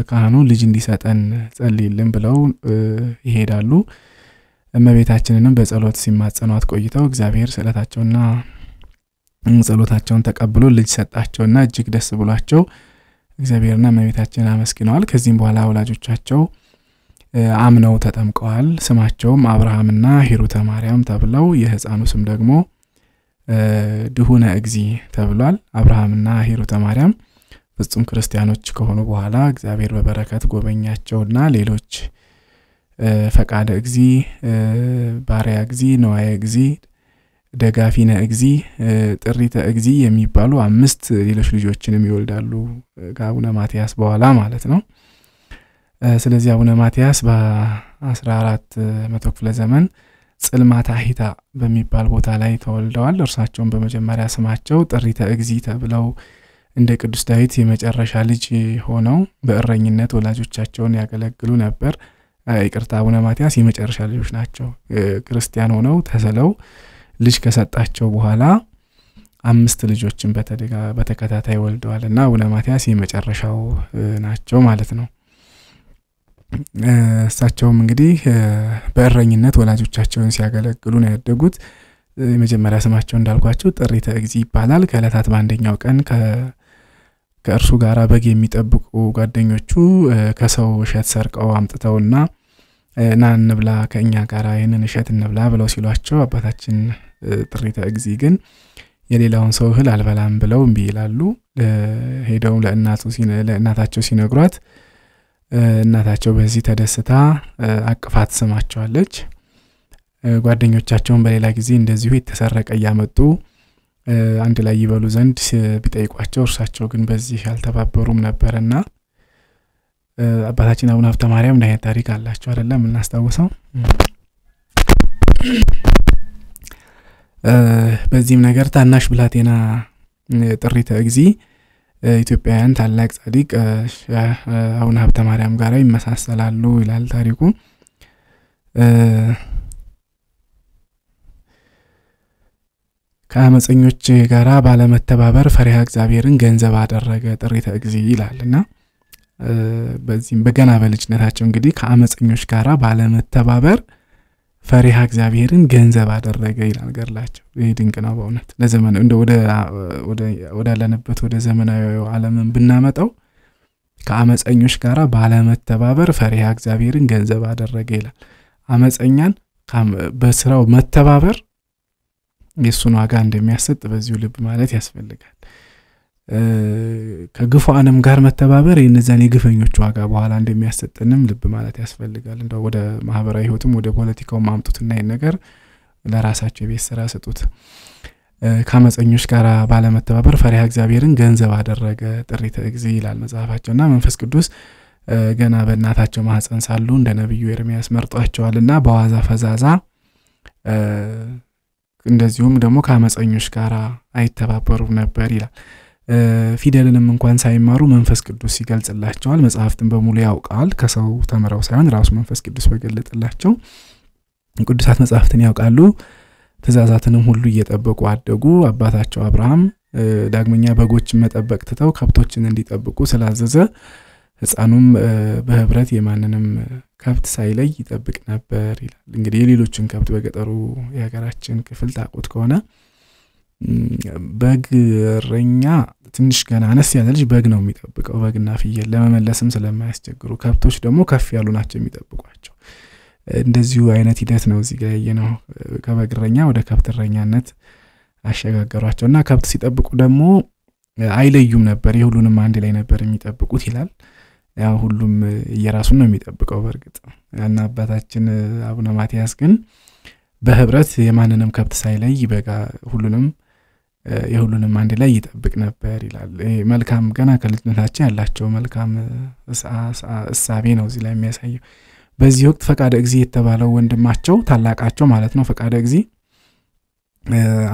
ካህኑ ልጅ እንዲሰጠን ጸልይልን ብለው ይሄዳሉ። እመቤታችንንም በጸሎት ሲማጸኗት ቆይተው እግዚአብሔር ስዕለታቸውና ጸሎታቸውን ተቀብሎ ልጅ ሰጣቸውና እጅግ ደስ ብሏቸው እግዚአብሔርና እመቤታችንን አመስግነዋል። ከዚህም በኋላ ወላጆቻቸው አምነው ተጠምቀዋል። ስማቸውም አብርሃምና ሂሩተ ማርያም ተብለው የህፃኑ ስም ደግሞ ድሁነ እግዚ ተብሏል። አብርሃምና ሂሩተ ማርያም ፍጹም ክርስቲያኖች ከሆኑ በኋላ እግዚአብሔር በበረከት ጎበኛቸውና ሌሎች ፈቃደ እግዚ፣ ባሪያ እግዚ፣ ነዋየ እግዚ፣ ደጋፊነ እግዚ፣ ጥሪተ እግዚ የሚባሉ አምስት ሌሎች ልጆችንም ይወልዳሉ ከአቡነ ማትያስ በኋላ ማለት ነው። ስለዚህ አቡነ ማትያስ በ 14 መቶ ክፍለ ዘመን ጽልማታ ሂታ በሚባል ቦታ ላይ ተወልደዋል። እርሳቸውን በመጀመሪያ ስማቸው ጥሪተ እግዚ ተብለው እንደ ቅዱስ ዳዊት የመጨረሻ ልጅ ሆነው በእረኝነት ወላጆቻቸውን ያገለግሉ ነበር። ይቅርታ፣ አቡነ ማትያስ የመጨረሻ ልጆች ናቸው። ክርስቲያን ሆነው ተስለው ልጅ ከሰጣቸው በኋላ አምስት ልጆችን በተከታታይ ወልደዋል እና አቡነ ማትያስ የመጨረሻው ናቸው ማለት ነው። እሳቸውም እንግዲህ በእረኝነት ወላጆቻቸውን ሲያገለግሉ ነው ያደጉት። የመጀመሪያ ስማቸው እንዳልኳቸው ጥሪተ እግዚእ ይባላል። ከዕለታት በአንደኛው ቀን ከእርሱ ጋር በግ የሚጠብቁ ጓደኞቹ ከሰው እሸት ሰርቀው አምጥተውና ና እንብላ ከእኛ ጋር ይህንን እሸት እንብላ ብለው ሲሏቸው አባታችን ጥሪተ እግዚ ግን የሌላውን ሰው እህል አልበላም ብለው እምቢ ይላሉ። ሄደውም ለእናታቸው ሲነግሯት እናታቸው በዚህ ተደስታ አቅፋት ስማቸዋለች። ጓደኞቻቸውን በሌላ ጊዜ እንደዚሁ የተሰረቀ እያመጡ አንድ ላይ ይበሉ ዘንድ ቢጠይቋቸው እርሳቸው ግን በዚህ አልተባበሩም ነበርና አባታችን አቡነ ሀብተ ማርያም እንዳይነት ታሪክ አላቸው አይደለም የምናስታውሰው። በዚህም ነገር ታናሽ ብላቴና ጥሪተ እግዚ ኢትዮጵያውያን ታላቅ ጻዲቅ አቡነ ሀብተ ማርያም ጋር ይመሳሰላሉ ይላል ታሪኩ። ከአመፀኞች ጋር ባለመተባበር ፈሪሃ እግዚአብሔርን ገንዘብ አደረገ ጥሪተ እግዚ ይላል እና በዚህም በገና በልጅነታቸው እንግዲህ ከአመፀኞች ጋር ባለመተባበር ፈሪሃ እግዚአብሔርን ገንዘብ አደረገ ይላል ገድላቸው። ይህ ድንቅ ነው በእውነት ለዘመን እንደ ወዳለንበት ወደ ዘመናዊ ዓለምን ብናመጣው ከአመፀኞች ጋር ባለመተባበር ፈሪሃ እግዚአብሔርን ገንዘብ አደረገ ይላል። አመፀኛን በስራው መተባበር የእሱን ዋጋ እንደሚያሰጥ በዚሁ ልብ ማለት ያስፈልጋል ከግፉአንም ጋር መተባበር የነዚያን የግፈኞች ዋጋ በኋላ እንደሚያሰጥንም ልብ ማለት ያስፈልጋል እንደ ወደ ማህበራዊ ህይወትም ወደ ፖለቲካው ማምጡትና ይህን ነገር ለራሳቸው የቤት ስራ ስጡት ከአመፀኞች ጋር ባለመተባበር ፈሪሃ እግዚአብሔርን ገንዘብ አደረገ ጥሪተ ጊዜ ይላል መጽሐፋቸው እና መንፈስ ቅዱስ ገና በእናታቸው ማህፀን ሳሉ እንደ ነቢዩ ኤርሚያስ መርጧቸዋል እና በዋዛ ፈዛዛ እንደዚሁም ደግሞ ከአመፀኞች ጋር አይተባበሩም ነበር ይላል። ፊደልንም እንኳን ሳይማሩ መንፈስ ቅዱስ ይገልጽላቸዋል። መጽሐፍትን በሙሉ ያውቃል። ከሰው ተምረው ሳይሆን ራሱ መንፈስ ቅዱስ በገለጠላቸው ቅዱሳት መጽሐፍትን ያውቃሉ። ትእዛዛትንም ሁሉ እየጠበቁ አደጉ። አባታቸው አብርሃም ዳግመኛ በጎችን መጠበቅ ትተው ከብቶችን እንዲጠብቁ ስላዘዘ ህፃኑም በህብረት የማንንም ከብት ሳይለይ ይጠብቅ ነበር ይላል። እንግዲህ የሌሎችን ከብት በገጠሩ የሀገራችን ክፍል ታውቁት ከሆነ በግ እረኛ ትንሽ ገና አነስ ያለ ልጅ በግ ነው የሚጠብቀው፣ በግና ፍየል ለመመለስም ስለማያስቸግሩ፣ ከብቶች ደግሞ ከፍ ያሉ ናቸው የሚጠብቋቸው። እንደዚሁ አይነት ሂደት ነው እዚህ ጋር ያየነው። ከበግ እረኛ ወደ ከብት እረኛነት አሸጋገሯቸው እና ከብት ሲጠብቁ ደግሞ አይለዩም ነበር፣ የሁሉንም አንድ ላይ ነበር የሚጠብቁት ይላል። ያ ሁሉም የራሱን ነው የሚጠብቀው። በእርግጥ እና አባታችን አቡነ ማትያስ ግን በህብረት የማንንም ከብት ሳይለይ በጋ ሁሉንም የሁሉንም አንድ ላይ ይጠብቅ ነበር ይላል። መልካም ገና ከልጅነታቸው ያላቸው መልካም እሳቤ ነው እዚህ ላይ የሚያሳየው። በዚህ ወቅት ፈቃደ እግዚ የተባለው ወንድማቸው ታላቃቸው ማለት ነው ፈቃደ እግዚ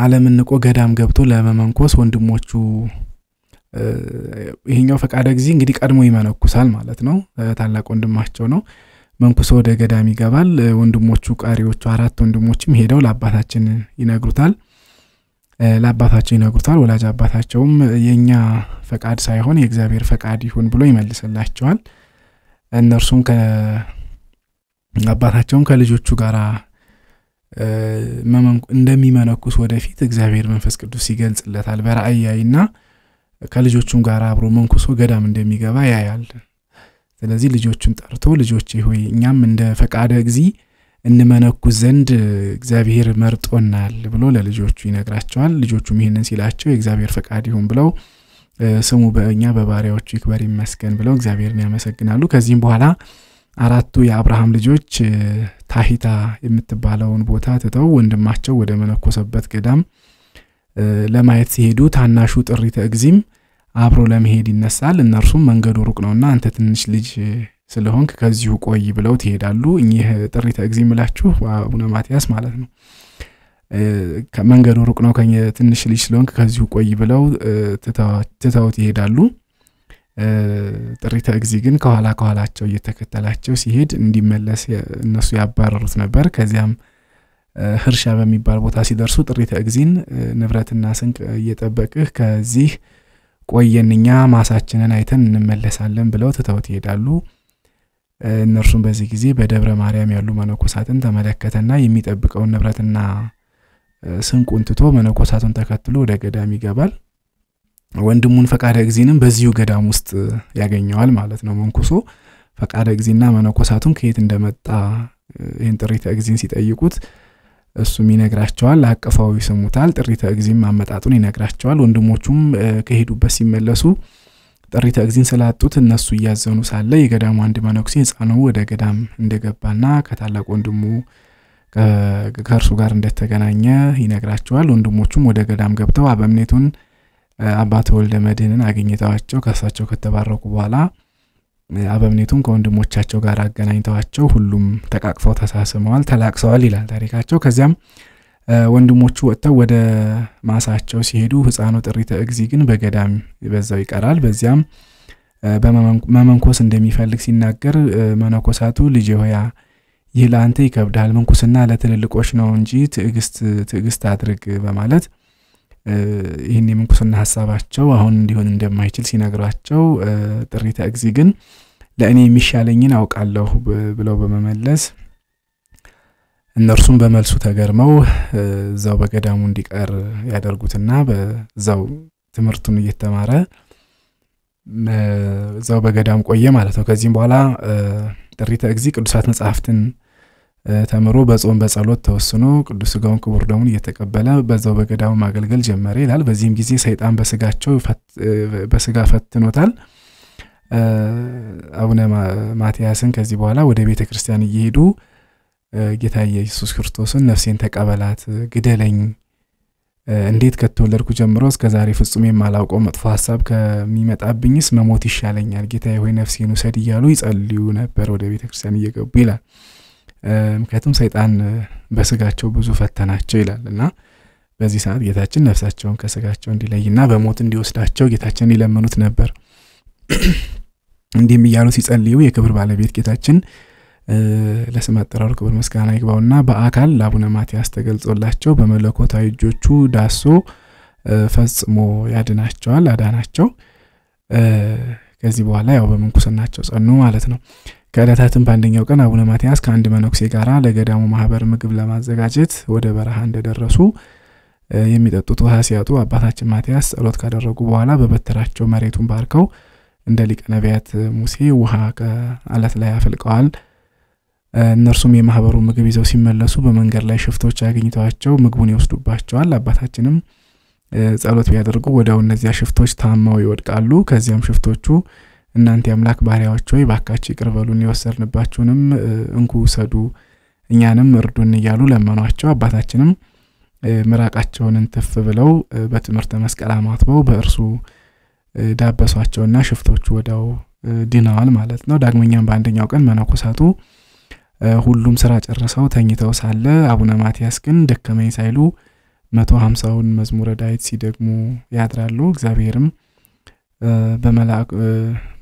ዓለምን ንቆ ገዳም ገብቶ ለመመንኮስ ወንድሞቹ ይሄኛው ፈቃደ ጊዜ እንግዲህ ቀድሞ ይመነኩሳል ማለት ነው። ታላቅ ወንድማቸው ነው። መንኩሶ ወደ ገዳም ይገባል። ወንድሞቹ ቀሪዎቹ አራት ወንድሞችም ሄደው ለአባታችን ይነግሩታል ለአባታቸው ይነግሩታል። ወላጅ አባታቸውም የእኛ ፈቃድ ሳይሆን የእግዚአብሔር ፈቃድ ይሁን ብሎ ይመልስላቸዋል። እነርሱም አባታቸውም ከልጆቹ ጋር እንደሚመነኩስ ወደፊት እግዚአብሔር መንፈስ ቅዱስ ይገልጽለታል በራእይ ያይና ከልጆቹም ጋር አብሮ መንኩሶ ገዳም እንደሚገባ ያያል። ስለዚህ ልጆቹን ጠርቶ ልጆች ሆይ እኛም እንደ ፈቃደ እግዚ እንመነኩስ ዘንድ እግዚአብሔር መርጦናል ብሎ ለልጆቹ ይነግራቸዋል። ልጆቹም ይህንን ሲላቸው የእግዚአብሔር ፈቃድ ይሁን ብለው ስሙ በእኛ በባሪያዎቹ ይክበር ይመስገን ብለው እግዚአብሔርን ያመሰግናሉ። ከዚህም በኋላ አራቱ የአብርሃም ልጆች ታሂታ የምትባለውን ቦታ ትተው ወንድማቸው ወደ መነኮሰበት ገዳም ለማየት ሲሄዱ ታናሹ ጥሪተ እግዚም አብሮ ለመሄድ ይነሳል። እነርሱም መንገዱ ሩቅ ነውና አንተ ትንሽ ልጅ ስለሆንክ ከዚሁ ቆይ ብለው ትሄዳሉ። እኚህ ጥሪተ እግዚእ ምላችሁ አቡነ ማትያስ ማለት ነው። መንገዱ ሩቅ ነው፣ ትንሽ ልጅ ስለሆንክ ከዚሁ ቆይ ብለው ትተውት ይሄዳሉ። ጥሪተ ተእግዚ ግን ከኋላ ከኋላቸው እየተከተላቸው ሲሄድ እንዲመለስ እነሱ ያባረሩት ነበር። ከዚያም ህርሻ በሚባል ቦታ ሲደርሱ ጥሪተ እግዚን ንብረትና ስንቅ እየጠበቅህ ከዚህ ቆየንኛ ማሳችንን አይተን እንመለሳለን ብለው ትተውት ይሄዳሉ። እነርሱም በዚህ ጊዜ በደብረ ማርያም ያሉ መነኮሳትን ተመለከተና የሚጠብቀውን ንብረትና ስንቁን ትቶ መነኮሳቱን ተከትሎ ወደ ገዳም ይገባል። ወንድሙን ፈቃደ እግዚንም በዚሁ ገዳም ውስጥ ያገኘዋል ማለት ነው። መንኩሶ ፈቃደ እግዚና መነኮሳቱን ከየት እንደመጣ ይህን ጥሪተ እግዚን ሲጠይቁት እሱም ይነግራቸዋል። አቅፈው ይስሙታል። ጥሪተ እግዚእም አመጣጡን ይነግራቸዋል። ወንድሞቹም ከሄዱበት ሲመለሱ ጥሪተ እግዚእን ስላጡት እነሱ እያዘኑ ሳለ የገዳሙ አንድ መነኩሴ ሕፃኑ ወደ ገዳም እንደገባና ከታላቅ ወንድሙ ከእርሱ ጋር እንደተገናኘ ይነግራቸዋል። ወንድሞቹም ወደ ገዳም ገብተው አበምኔቱን አባተ ወልደ መድህንን አግኝተዋቸው ከእሳቸው ከተባረኩ በኋላ አበምኔቱም ከወንድሞቻቸው ጋር አገናኝተዋቸው ሁሉም ተቃቅፈው ተሳስመዋል፣ ተላቅሰዋል ይላል ታሪካቸው። ከዚያም ወንድሞቹ ወጥተው ወደ ማሳቸው ሲሄዱ ህፃኑ ጥሪተ እግዚ ግን በገዳም በዛው ይቀራል። በዚያም በመመንኮስ እንደሚፈልግ ሲናገር መነኮሳቱ ልጅ ሆያ ይህ ለአንተ ይከብዳል፣ ምንኩስና ለትልልቆች ነው እንጂ ትዕግስት ትዕግስት አድርግ በማለት ይህን የምንኩስና ሀሳባቸው አሁን እንዲሆን እንደማይችል ሲነግሯቸው ጥሪተ እግዚ ግን ለእኔ የሚሻለኝን አውቃለሁ ብለው በመመለስ እነርሱም በመልሱ ተገርመው እዛው በገዳሙ እንዲቀር ያደርጉትና በዛው ትምህርቱን እየተማረ እዛው በገዳም ቆየ ማለት ነው። ከዚህም በኋላ ጥሪተ እግዚ ቅዱሳት መጽሐፍትን ተምሮ በጾም በጸሎት ተወስኖ ቅዱስ ስጋውን ክቡር ደሙን እየተቀበለ በዛው በገዳሙ ማገልገል ጀመረ ይላል። በዚህም ጊዜ ሰይጣን በስጋቸው በስጋ ፈትኖታል። አቡነ ማትያስን ከዚህ በኋላ ወደ ቤተ ክርስቲያን እየሄዱ ጌታ ኢየሱስ ክርስቶስን ነፍሴን ተቀበላት፣ ግደለኝ፣ እንዴት ከተወለድኩ ጀምሮ እስከ ዛሬ ፍጹም የማላውቀው መጥፎ ሀሳብ ከሚመጣብኝስ መሞት ይሻለኛል፣ ጌታ ሆይ ነፍሴን ውሰድ እያሉ ይጸልዩ ነበር ወደ ቤተ ክርስቲያን እየገቡ ይላል። ምክንያቱም ሰይጣን በስጋቸው ብዙ ፈተናቸው ይላል እና በዚህ ሰዓት ጌታችን ነፍሳቸውን ከስጋቸው እንዲለይና በሞት እንዲወስዳቸው ጌታችን ይለምኑት ነበር። እንዲህም እያሉ ሲጸልዩ የክብር ባለቤት ጌታችን ለስም አጠራሩ ክብር ምስጋና ይግባውና በአካል ለአቡነ ማትያስ ተገልጾላቸው በመለኮታዊ እጆቹ ዳሶ ፈጽሞ ያድናቸዋል፣ አዳናቸው። ከዚህ በኋላ ያው በምንኩስናቸው ጸኑ ማለት ነው። ከዕለታትም በአንደኛው ቀን አቡነ ማትያስ ከአንድ መነኩሴ ጋር ለገዳሙ ማህበር ምግብ ለማዘጋጀት ወደ በረሃ እንደደረሱ የሚጠጡት ውሃ ሲያጡ አባታችን ማትያስ ጸሎት ካደረጉ በኋላ በበትራቸው መሬቱን ባርከው እንደ ሊቀ ነቢያት ሙሴ ውሃ ከአለት ላይ አፍልቀዋል። እነርሱም የማህበሩ ምግብ ይዘው ሲመለሱ በመንገድ ላይ ሽፍቶች አግኝተዋቸው ምግቡን ይወስዱባቸዋል። አባታችንም ጸሎት ቢያደርጉ ወዲያው እነዚያ ሽፍቶች ታማው ይወድቃሉ። ከዚያም ሽፍቶቹ እናንተ የአምላክ ባሪያዎች ሆይ ባካችሁ ይቅር በሉን፣ የወሰድንባችሁንም እንኩ ውሰዱ፣ እኛንም እርዱን እያሉ ለመኗቸው። አባታችንም ምራቃቸውን እንትፍ ብለው በትምህርተ መስቀል አማትበው በእርሱ ዳበሷቸውና ሽፍቶቹ ወዲያው ድነዋል ማለት ነው። ዳግመኛም በአንደኛው ቀን መነኮሳቱ ሁሉም ስራ ጨርሰው ተኝተው ሳለ አቡነ ማትያስ ግን ደከመኝ ሳይሉ መቶ ሀምሳውን መዝሙረ ዳዊት ሲደግሙ ያድራሉ። እግዚአብሔርም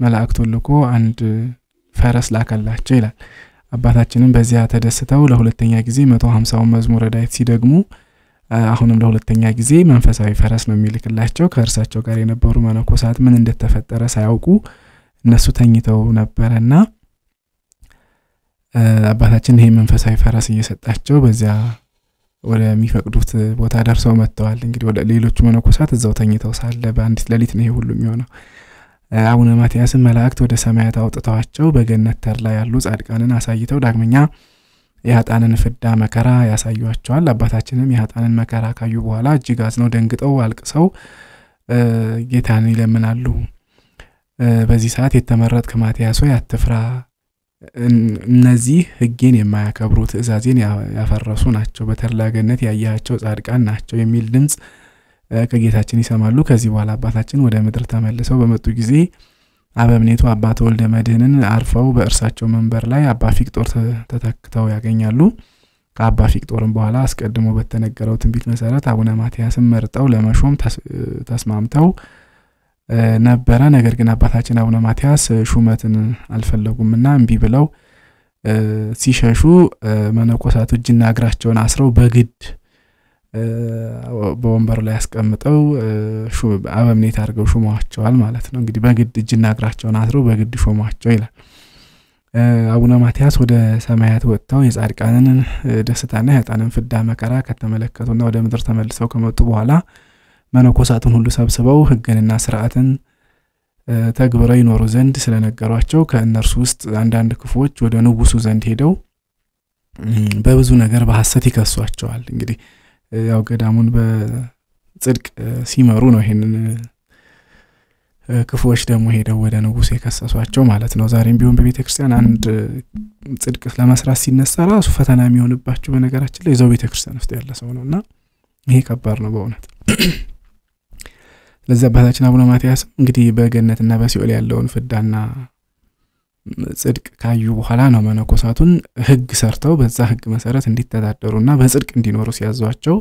መላእክት ልኮ አንድ ፈረስ ላከላቸው ይላል። አባታችንም በዚያ ተደስተው ለሁለተኛ ጊዜ መቶ ሀምሳውን መዝሙረ ዳዊት ሲደግሙ አሁንም ለሁለተኛ ጊዜ መንፈሳዊ ፈረስ ነው የሚልክላቸው። ከእርሳቸው ጋር የነበሩ መነኮሳት ምን እንደተፈጠረ ሳያውቁ እነሱ ተኝተው ነበረና አባታችን ይሄ መንፈሳዊ ፈረስ እየሰጣቸው በዚያ ወደሚፈቅዱት ቦታ ደርሰው መጥተዋል። እንግዲህ ወደ ሌሎቹ መነኮሳት እዛው ተኝተው ሳለ በአንዲት ሌሊት ነው ይሄ ሁሉ የሚሆነው። አቡነ ማትያስን መላእክት ወደ ሰማያት አውጥተዋቸው በገነት ተድላ ያሉ ጻድቃንን አሳይተው ዳግመኛ የሀጣንን ፍዳ መከራ ያሳዩቸዋል። አባታችንም የሀጣንን መከራ ካዩ በኋላ እጅግ አዝነው ደንግጠው አልቅሰው ጌታን ይለምናሉ። በዚህ ሰዓት የተመረጥክ ማትያስ ሆይ አትፍራ እነዚህ ሕጌን የማያከብሩ ትእዛዜን ያፈረሱ ናቸው፣ በተላገነት ያያቸው ጻድቃን ናቸው የሚል ድምፅ ከጌታችን ይሰማሉ። ከዚህ በኋላ አባታችን ወደ ምድር ተመልሰው በመጡ ጊዜ አበምኔቱ አባ ተወልደ መድህንን አርፈው በእርሳቸው መንበር ላይ አባ ፊቅጦር ተተክተው ያገኛሉ። ከአባ ፊቅጦርም በኋላ አስቀድሞ በተነገረው ትንቢት መሰረት አቡነ ማትያስን መርጠው ለመሾም ተስማምተው ነበረ። ነገር ግን አባታችን አቡነ ማትያስ ሹመትን አልፈለጉም ና እምቢ ብለው ሲሸሹ መነኮሳቱ እጅና እግራቸውን አስረው በግድ በወንበሩ ላይ ያስቀምጠው አበምኔት አድርገው ሹመዋቸዋል ማለት ነው። እንግዲህ በግድ እጅና እግራቸውን አስረው በግድ ሾሟቸው ይላል። አቡነ ማትያስ ወደ ሰማያት ወጥተው የጻድቃንን ደስታና የህጣንን ፍዳ መከራ ከተመለከቱና ወደ ምድር ተመልሰው ከመጡ በኋላ መነኮሳትን ሁሉ ሰብስበው ህግንና ስርዓትን ተግብረው ይኖሩ ዘንድ ስለነገሯቸው ከእነርሱ ውስጥ አንዳንድ ክፉዎች ወደ ንጉሱ ዘንድ ሄደው በብዙ ነገር በሐሰት ይከሷቸዋል። እንግዲህ ያው ገዳሙን በጽድቅ ሲመሩ ነው ይሄንን ክፉዎች ደግሞ ሄደው ወደ ንጉስ የከሰሷቸው ማለት ነው። ዛሬም ቢሆን በቤተ ክርስቲያን አንድ ጽድቅ ለመስራት ሲነሳ ራሱ ፈተና የሚሆንባቸው በነገራችን ላይ እዛው ቤተ ክርስቲያን ውስጥ ያለ ሰው ነው እና ይሄ ከባድ ነው በእውነት ለዚህ አባታችን አቡነ ማትያስም እንግዲህ በገነትና በሲኦል ያለውን ፍዳና ጽድቅ ካዩ በኋላ ነው መነኮሳቱን ህግ ሰርተው በዛ ህግ መሰረት እንዲተዳደሩና በጽድቅ እንዲኖሩ ሲያዟቸው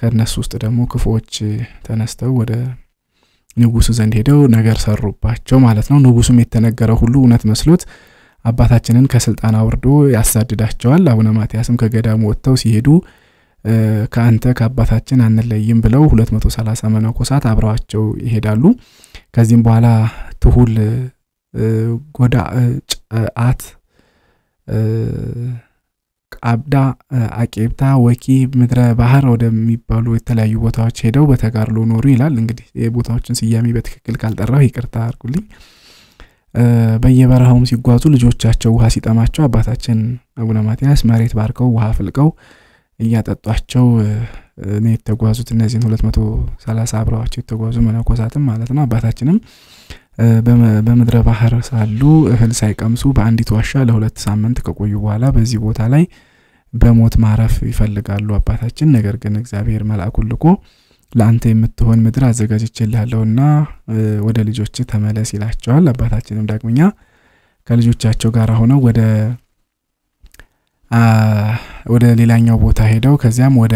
ከእነሱ ውስጥ ደግሞ ክፉዎች ተነስተው ወደ ንጉሱ ዘንድ ሄደው ነገር ሰሩባቸው ማለት ነው። ንጉሱም የተነገረው ሁሉ እውነት መስሎት አባታችንን ከስልጣን አውርዶ ያሳድዳቸዋል። አቡነ ማትያስም ከገዳሙ ወጥተው ሲሄዱ ከአንተ ከአባታችን አንለይም ብለው 230 መነኮሳት አብረዋቸው ይሄዳሉ። ከዚህም በኋላ ትሁል ጎዳ ጫት ቃብዳ አቄብታ ወኪ ምድረ ባህር ወደሚባሉ የተለያዩ ቦታዎች ሄደው በተጋድሎ ኖሩ ይላል። እንግዲህ የቦታዎችን ስያሜ በትክክል ካልጠራሁ ይቅርታ አድርጉልኝ። በየበረሃውም ሲጓዙ ልጆቻቸው ውሃ ሲጠማቸው አባታችን አቡነ ማትያስ መሬት ባርከው ውሃ ፍልቀው እያጠጧቸው ነው የተጓዙት። እነዚህን ሁለት መቶ ሰላሳ አብረዋቸው የተጓዙ መነኮሳትም ማለት ነው አባታችንም በምድረ ባህር ሳሉ እህል ሳይቀምሱ በአንዲት ዋሻ ለሁለት ሳምንት ከቆዩ በኋላ በዚህ ቦታ ላይ በሞት ማረፍ ይፈልጋሉ አባታችን። ነገር ግን እግዚአብሔር መልአኩን ልኮ ለአንተ የምትሆን ምድር አዘጋጅቼልሃለሁና ወደ ልጆች ተመለስ ይላቸዋል። አባታችንም ዳግመኛ ከልጆቻቸው ጋር ሆነው ወደ ወደ ሌላኛው ቦታ ሄደው ከዚያም ወደ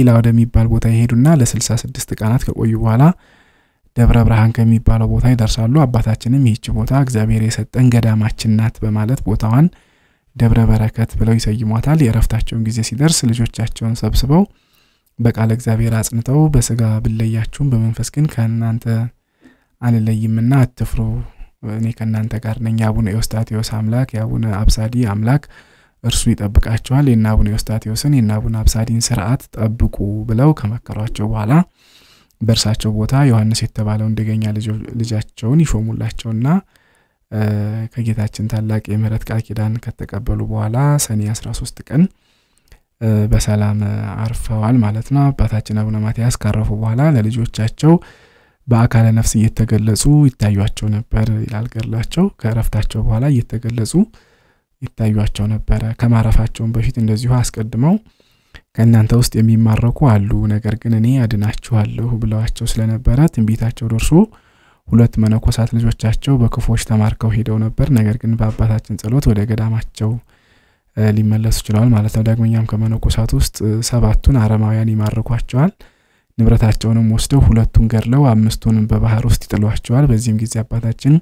ኢላ ወደሚባል ቦታ የሄዱና ለ66 ቀናት ከቆዩ በኋላ ደብረ ብርሃን ከሚባለው ቦታ ይደርሳሉ። አባታችንም ይህች ቦታ እግዚአብሔር የሰጠን ገዳማችን ናት በማለት ቦታዋን ደብረ በረከት ብለው ይሰይሟታል። የእረፍታቸውን ጊዜ ሲደርስ ልጆቻቸውን ሰብስበው በቃለ እግዚአብሔር አጽንተው በስጋ ብለያችሁም በመንፈስ ግን ከእናንተ አልለይምና አትፍሩ፣ እኔ ከእናንተ ጋር ነኝ። የአቡነ ኤዎስጣቴዎስ አምላክ የአቡነ አብሳዲ አምላክ እርሱ ይጠብቃቸዋል። የነ አቡነ ዮስታቴዎስን የነ አቡነ አብሳዲን ስርዓት ጠብቁ ብለው ከመከሯቸው በኋላ በእርሳቸው ቦታ ዮሐንስ የተባለው እንደገኛ ልጃቸውን ይሾሙላቸውና ከጌታችን ታላቅ የምህረት ቃል ኪዳን ከተቀበሉ በኋላ ሰኔ 13 ቀን በሰላም አርፈዋል ማለት ነው። አባታችን አቡነ ማትያስ ካረፉ በኋላ ለልጆቻቸው በአካለ ነፍስ እየተገለጹ ይታዩቸው ነበር ይላል ገድላቸው። ከእረፍታቸው በኋላ እየተገለጹ ይታዩቸው ነበረ። ከማረፋቸውም በፊት እንደዚሁ አስቀድመው ከእናንተ ውስጥ የሚማረኩ አሉ፣ ነገር ግን እኔ አድናችኋለሁ ብለዋቸው ስለነበረ ትንቢታቸው ደርሶ ሁለት መነኮሳት ልጆቻቸው በክፎች ተማርከው ሄደው ነበር። ነገር ግን በአባታችን ጸሎት ወደ ገዳማቸው ሊመለሱ ችለዋል ማለት ነው። ዳግመኛም ከመነኮሳት ውስጥ ሰባቱን አረማውያን ይማርኳቸዋል። ንብረታቸውንም ወስደው ሁለቱን ገድለው አምስቱንም በባህር ውስጥ ይጥሏቸዋል። በዚህም ጊዜ አባታችን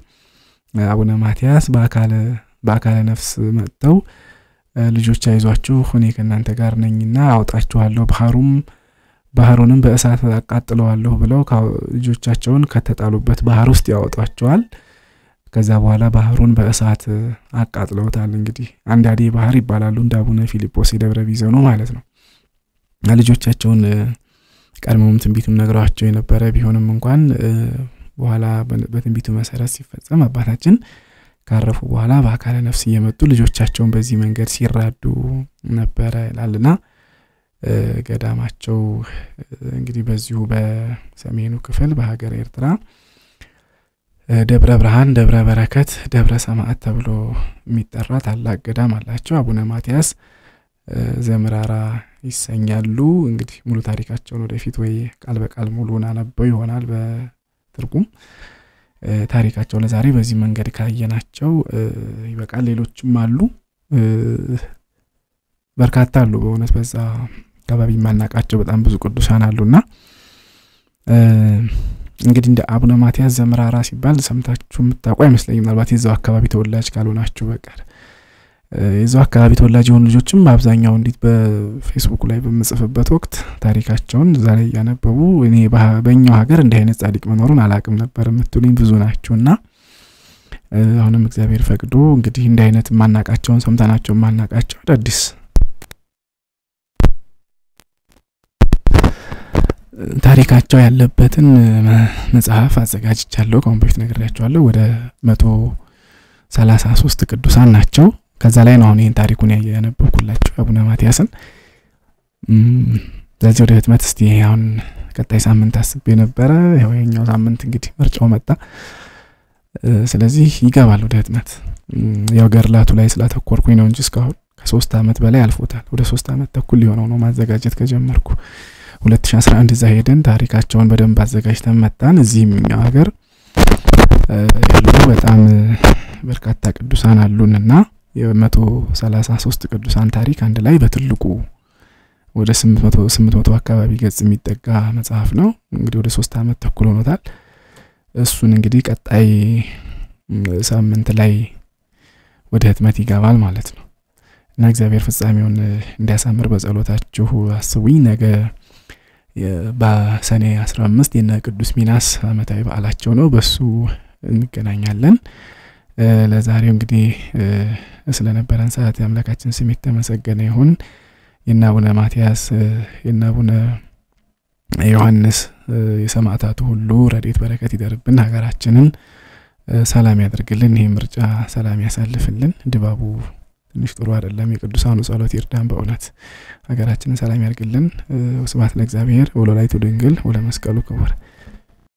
አቡነ ማትያስ በአካል። በአካለ ነፍስ መጥተው ልጆች አይዟችሁ እኔ ከእናንተ ጋር ነኝና አውጣችኋለሁ፣ ባህሩም ባህሩንም በእሳት አቃጥለዋለሁ ብለው ልጆቻቸውን ከተጣሉበት ባህር ውስጥ ያወጧቸዋል። ከዛ በኋላ ባህሩን በእሳት አቃጥለውታል። እንግዲህ አንዳዴ ባህር ይባላሉ እንደ አቡነ ፊልጶስ የደብረ ቢዘኑ ማለት ነው። ልጆቻቸውን ቀድሞም ትንቢቱም ነግረዋቸው የነበረ ቢሆንም እንኳን በኋላ በትንቢቱ መሰረት ሲፈጸም አባታችን ካረፉ በኋላ በአካለ ነፍስ እየመጡ ልጆቻቸውን በዚህ መንገድ ሲራዱ ነበረ ይላልና ገዳማቸው እንግዲህ በዚሁ በሰሜኑ ክፍል በሀገር ኤርትራ ደብረ ብርሃን፣ ደብረ በረከት፣ ደብረ ሰማዕት ተብሎ የሚጠራ ታላቅ ገዳም አላቸው። አቡነ ማትያስ ዘምራራ ይሰኛሉ። እንግዲህ ሙሉ ታሪካቸውን ወደፊት ወይ ቃል በቃል ሙሉን አነበው ይሆናል በትርጉም ታሪካቸው ለዛሬ በዚህ መንገድ ካየናቸው ይበቃል። ሌሎችም አሉ፣ በርካታ አሉ። በእውነት በዛ አካባቢ የማናቃቸው በጣም ብዙ ቅዱሳን አሉና እንግዲህ እንደ አቡነ ማትያስ ዘምራራ ሲባል ሰምታችሁ የምታውቁ አይመስለኝም፣ ምናልባት የዛው አካባቢ ተወላጅ ካልሆናችሁ በቀር የዛው አካባቢ ተወላጅ የሆኑ ልጆችም አብዛኛው እንዲት በፌስቡክ ላይ በምጽፍበት ወቅት ታሪካቸውን እዛ ላይ እያነበቡ እኔ በኛው ሀገር እንዲህ አይነት ጻድቅ መኖሩን አላቅም ነበር የምትሉኝ ብዙ ናችሁ እና አሁንም እግዚአብሔር ፈቅዶ እንግዲህ እንዲህ አይነት የማናቃቸውን ሰምተናቸው የማናቃቸው አዳዲስ ታሪካቸው ያለበትን መጽሐፍ አዘጋጅቻለሁ። ከአሁን በፊት ነግሬያቸዋለሁ። ወደ መቶ ሰላሳ ሶስት ቅዱሳን ናቸው። ከዛ ላይ ነው አሁን ይህን ታሪኩን ያነበብኩላችሁ አቡነ ማትያስን። ስለዚህ ወደ ህትመት እስቲ አሁን ቀጣይ ሳምንት አስቤ ነበረ። ያው የኛው ሳምንት እንግዲህ ምርጫው መጣ። ስለዚህ ይገባል ወደ ህትመት። ያው ገርላቱ ላይ ስላተኮርኩኝ ነው እንጂ እስካሁን ከሶስት ዓመት በላይ አልፎታል። ወደ ሶስት ዓመት ተኩል ሊሆነው ነው ማዘጋጀት ከጀመርኩ። 2011 እዛ ሄደን ታሪካቸውን በደንብ አዘጋጅተን መጣን። እዚህም እኛ ሀገር ያሉ በጣም በርካታ ቅዱሳን አሉንና የመቶ ሰላሳ ሶስት ቅዱሳን ታሪክ አንድ ላይ በትልቁ ወደ ስምንት መቶ አካባቢ ገጽ የሚጠጋ መጽሐፍ ነው። እንግዲህ ወደ ሶስት ዓመት ተኩል ሆኖታል። እሱን እንግዲህ ቀጣይ ሳምንት ላይ ወደ ህትመት ይገባል ማለት ነው እና እግዚአብሔር ፍጻሜውን እንዲያሳምር በጸሎታችሁ አስቡኝ። ነገ በሰኔ 15 የነ ቅዱስ ሚናስ አመታዊ በዓላቸው ነው። በሱ እንገናኛለን። ለዛሬው እንግዲህ ስለነበረን ሰዓት የአምላካችን ስም የተመሰገነ ይሁን። የነ አቡነ ማትያስ የነ አቡነ ዮሐንስ የሰማዕታቱ ሁሉ ረድኤት በረከት ይደርብን፣ ሀገራችንን ሰላም ያደርግልን፣ ይህ ምርጫ ሰላም ያሳልፍልን። ድባቡ ትንሽ ጥሩ አይደለም። የቅዱሳኑ ጸሎት ይርዳን። በእውነት ሀገራችንን ሰላም ያርግልን። ስብሐት ለእግዚአብሔር ወለወላዲቱ ድንግል ወለመስቀሉ ክቡር።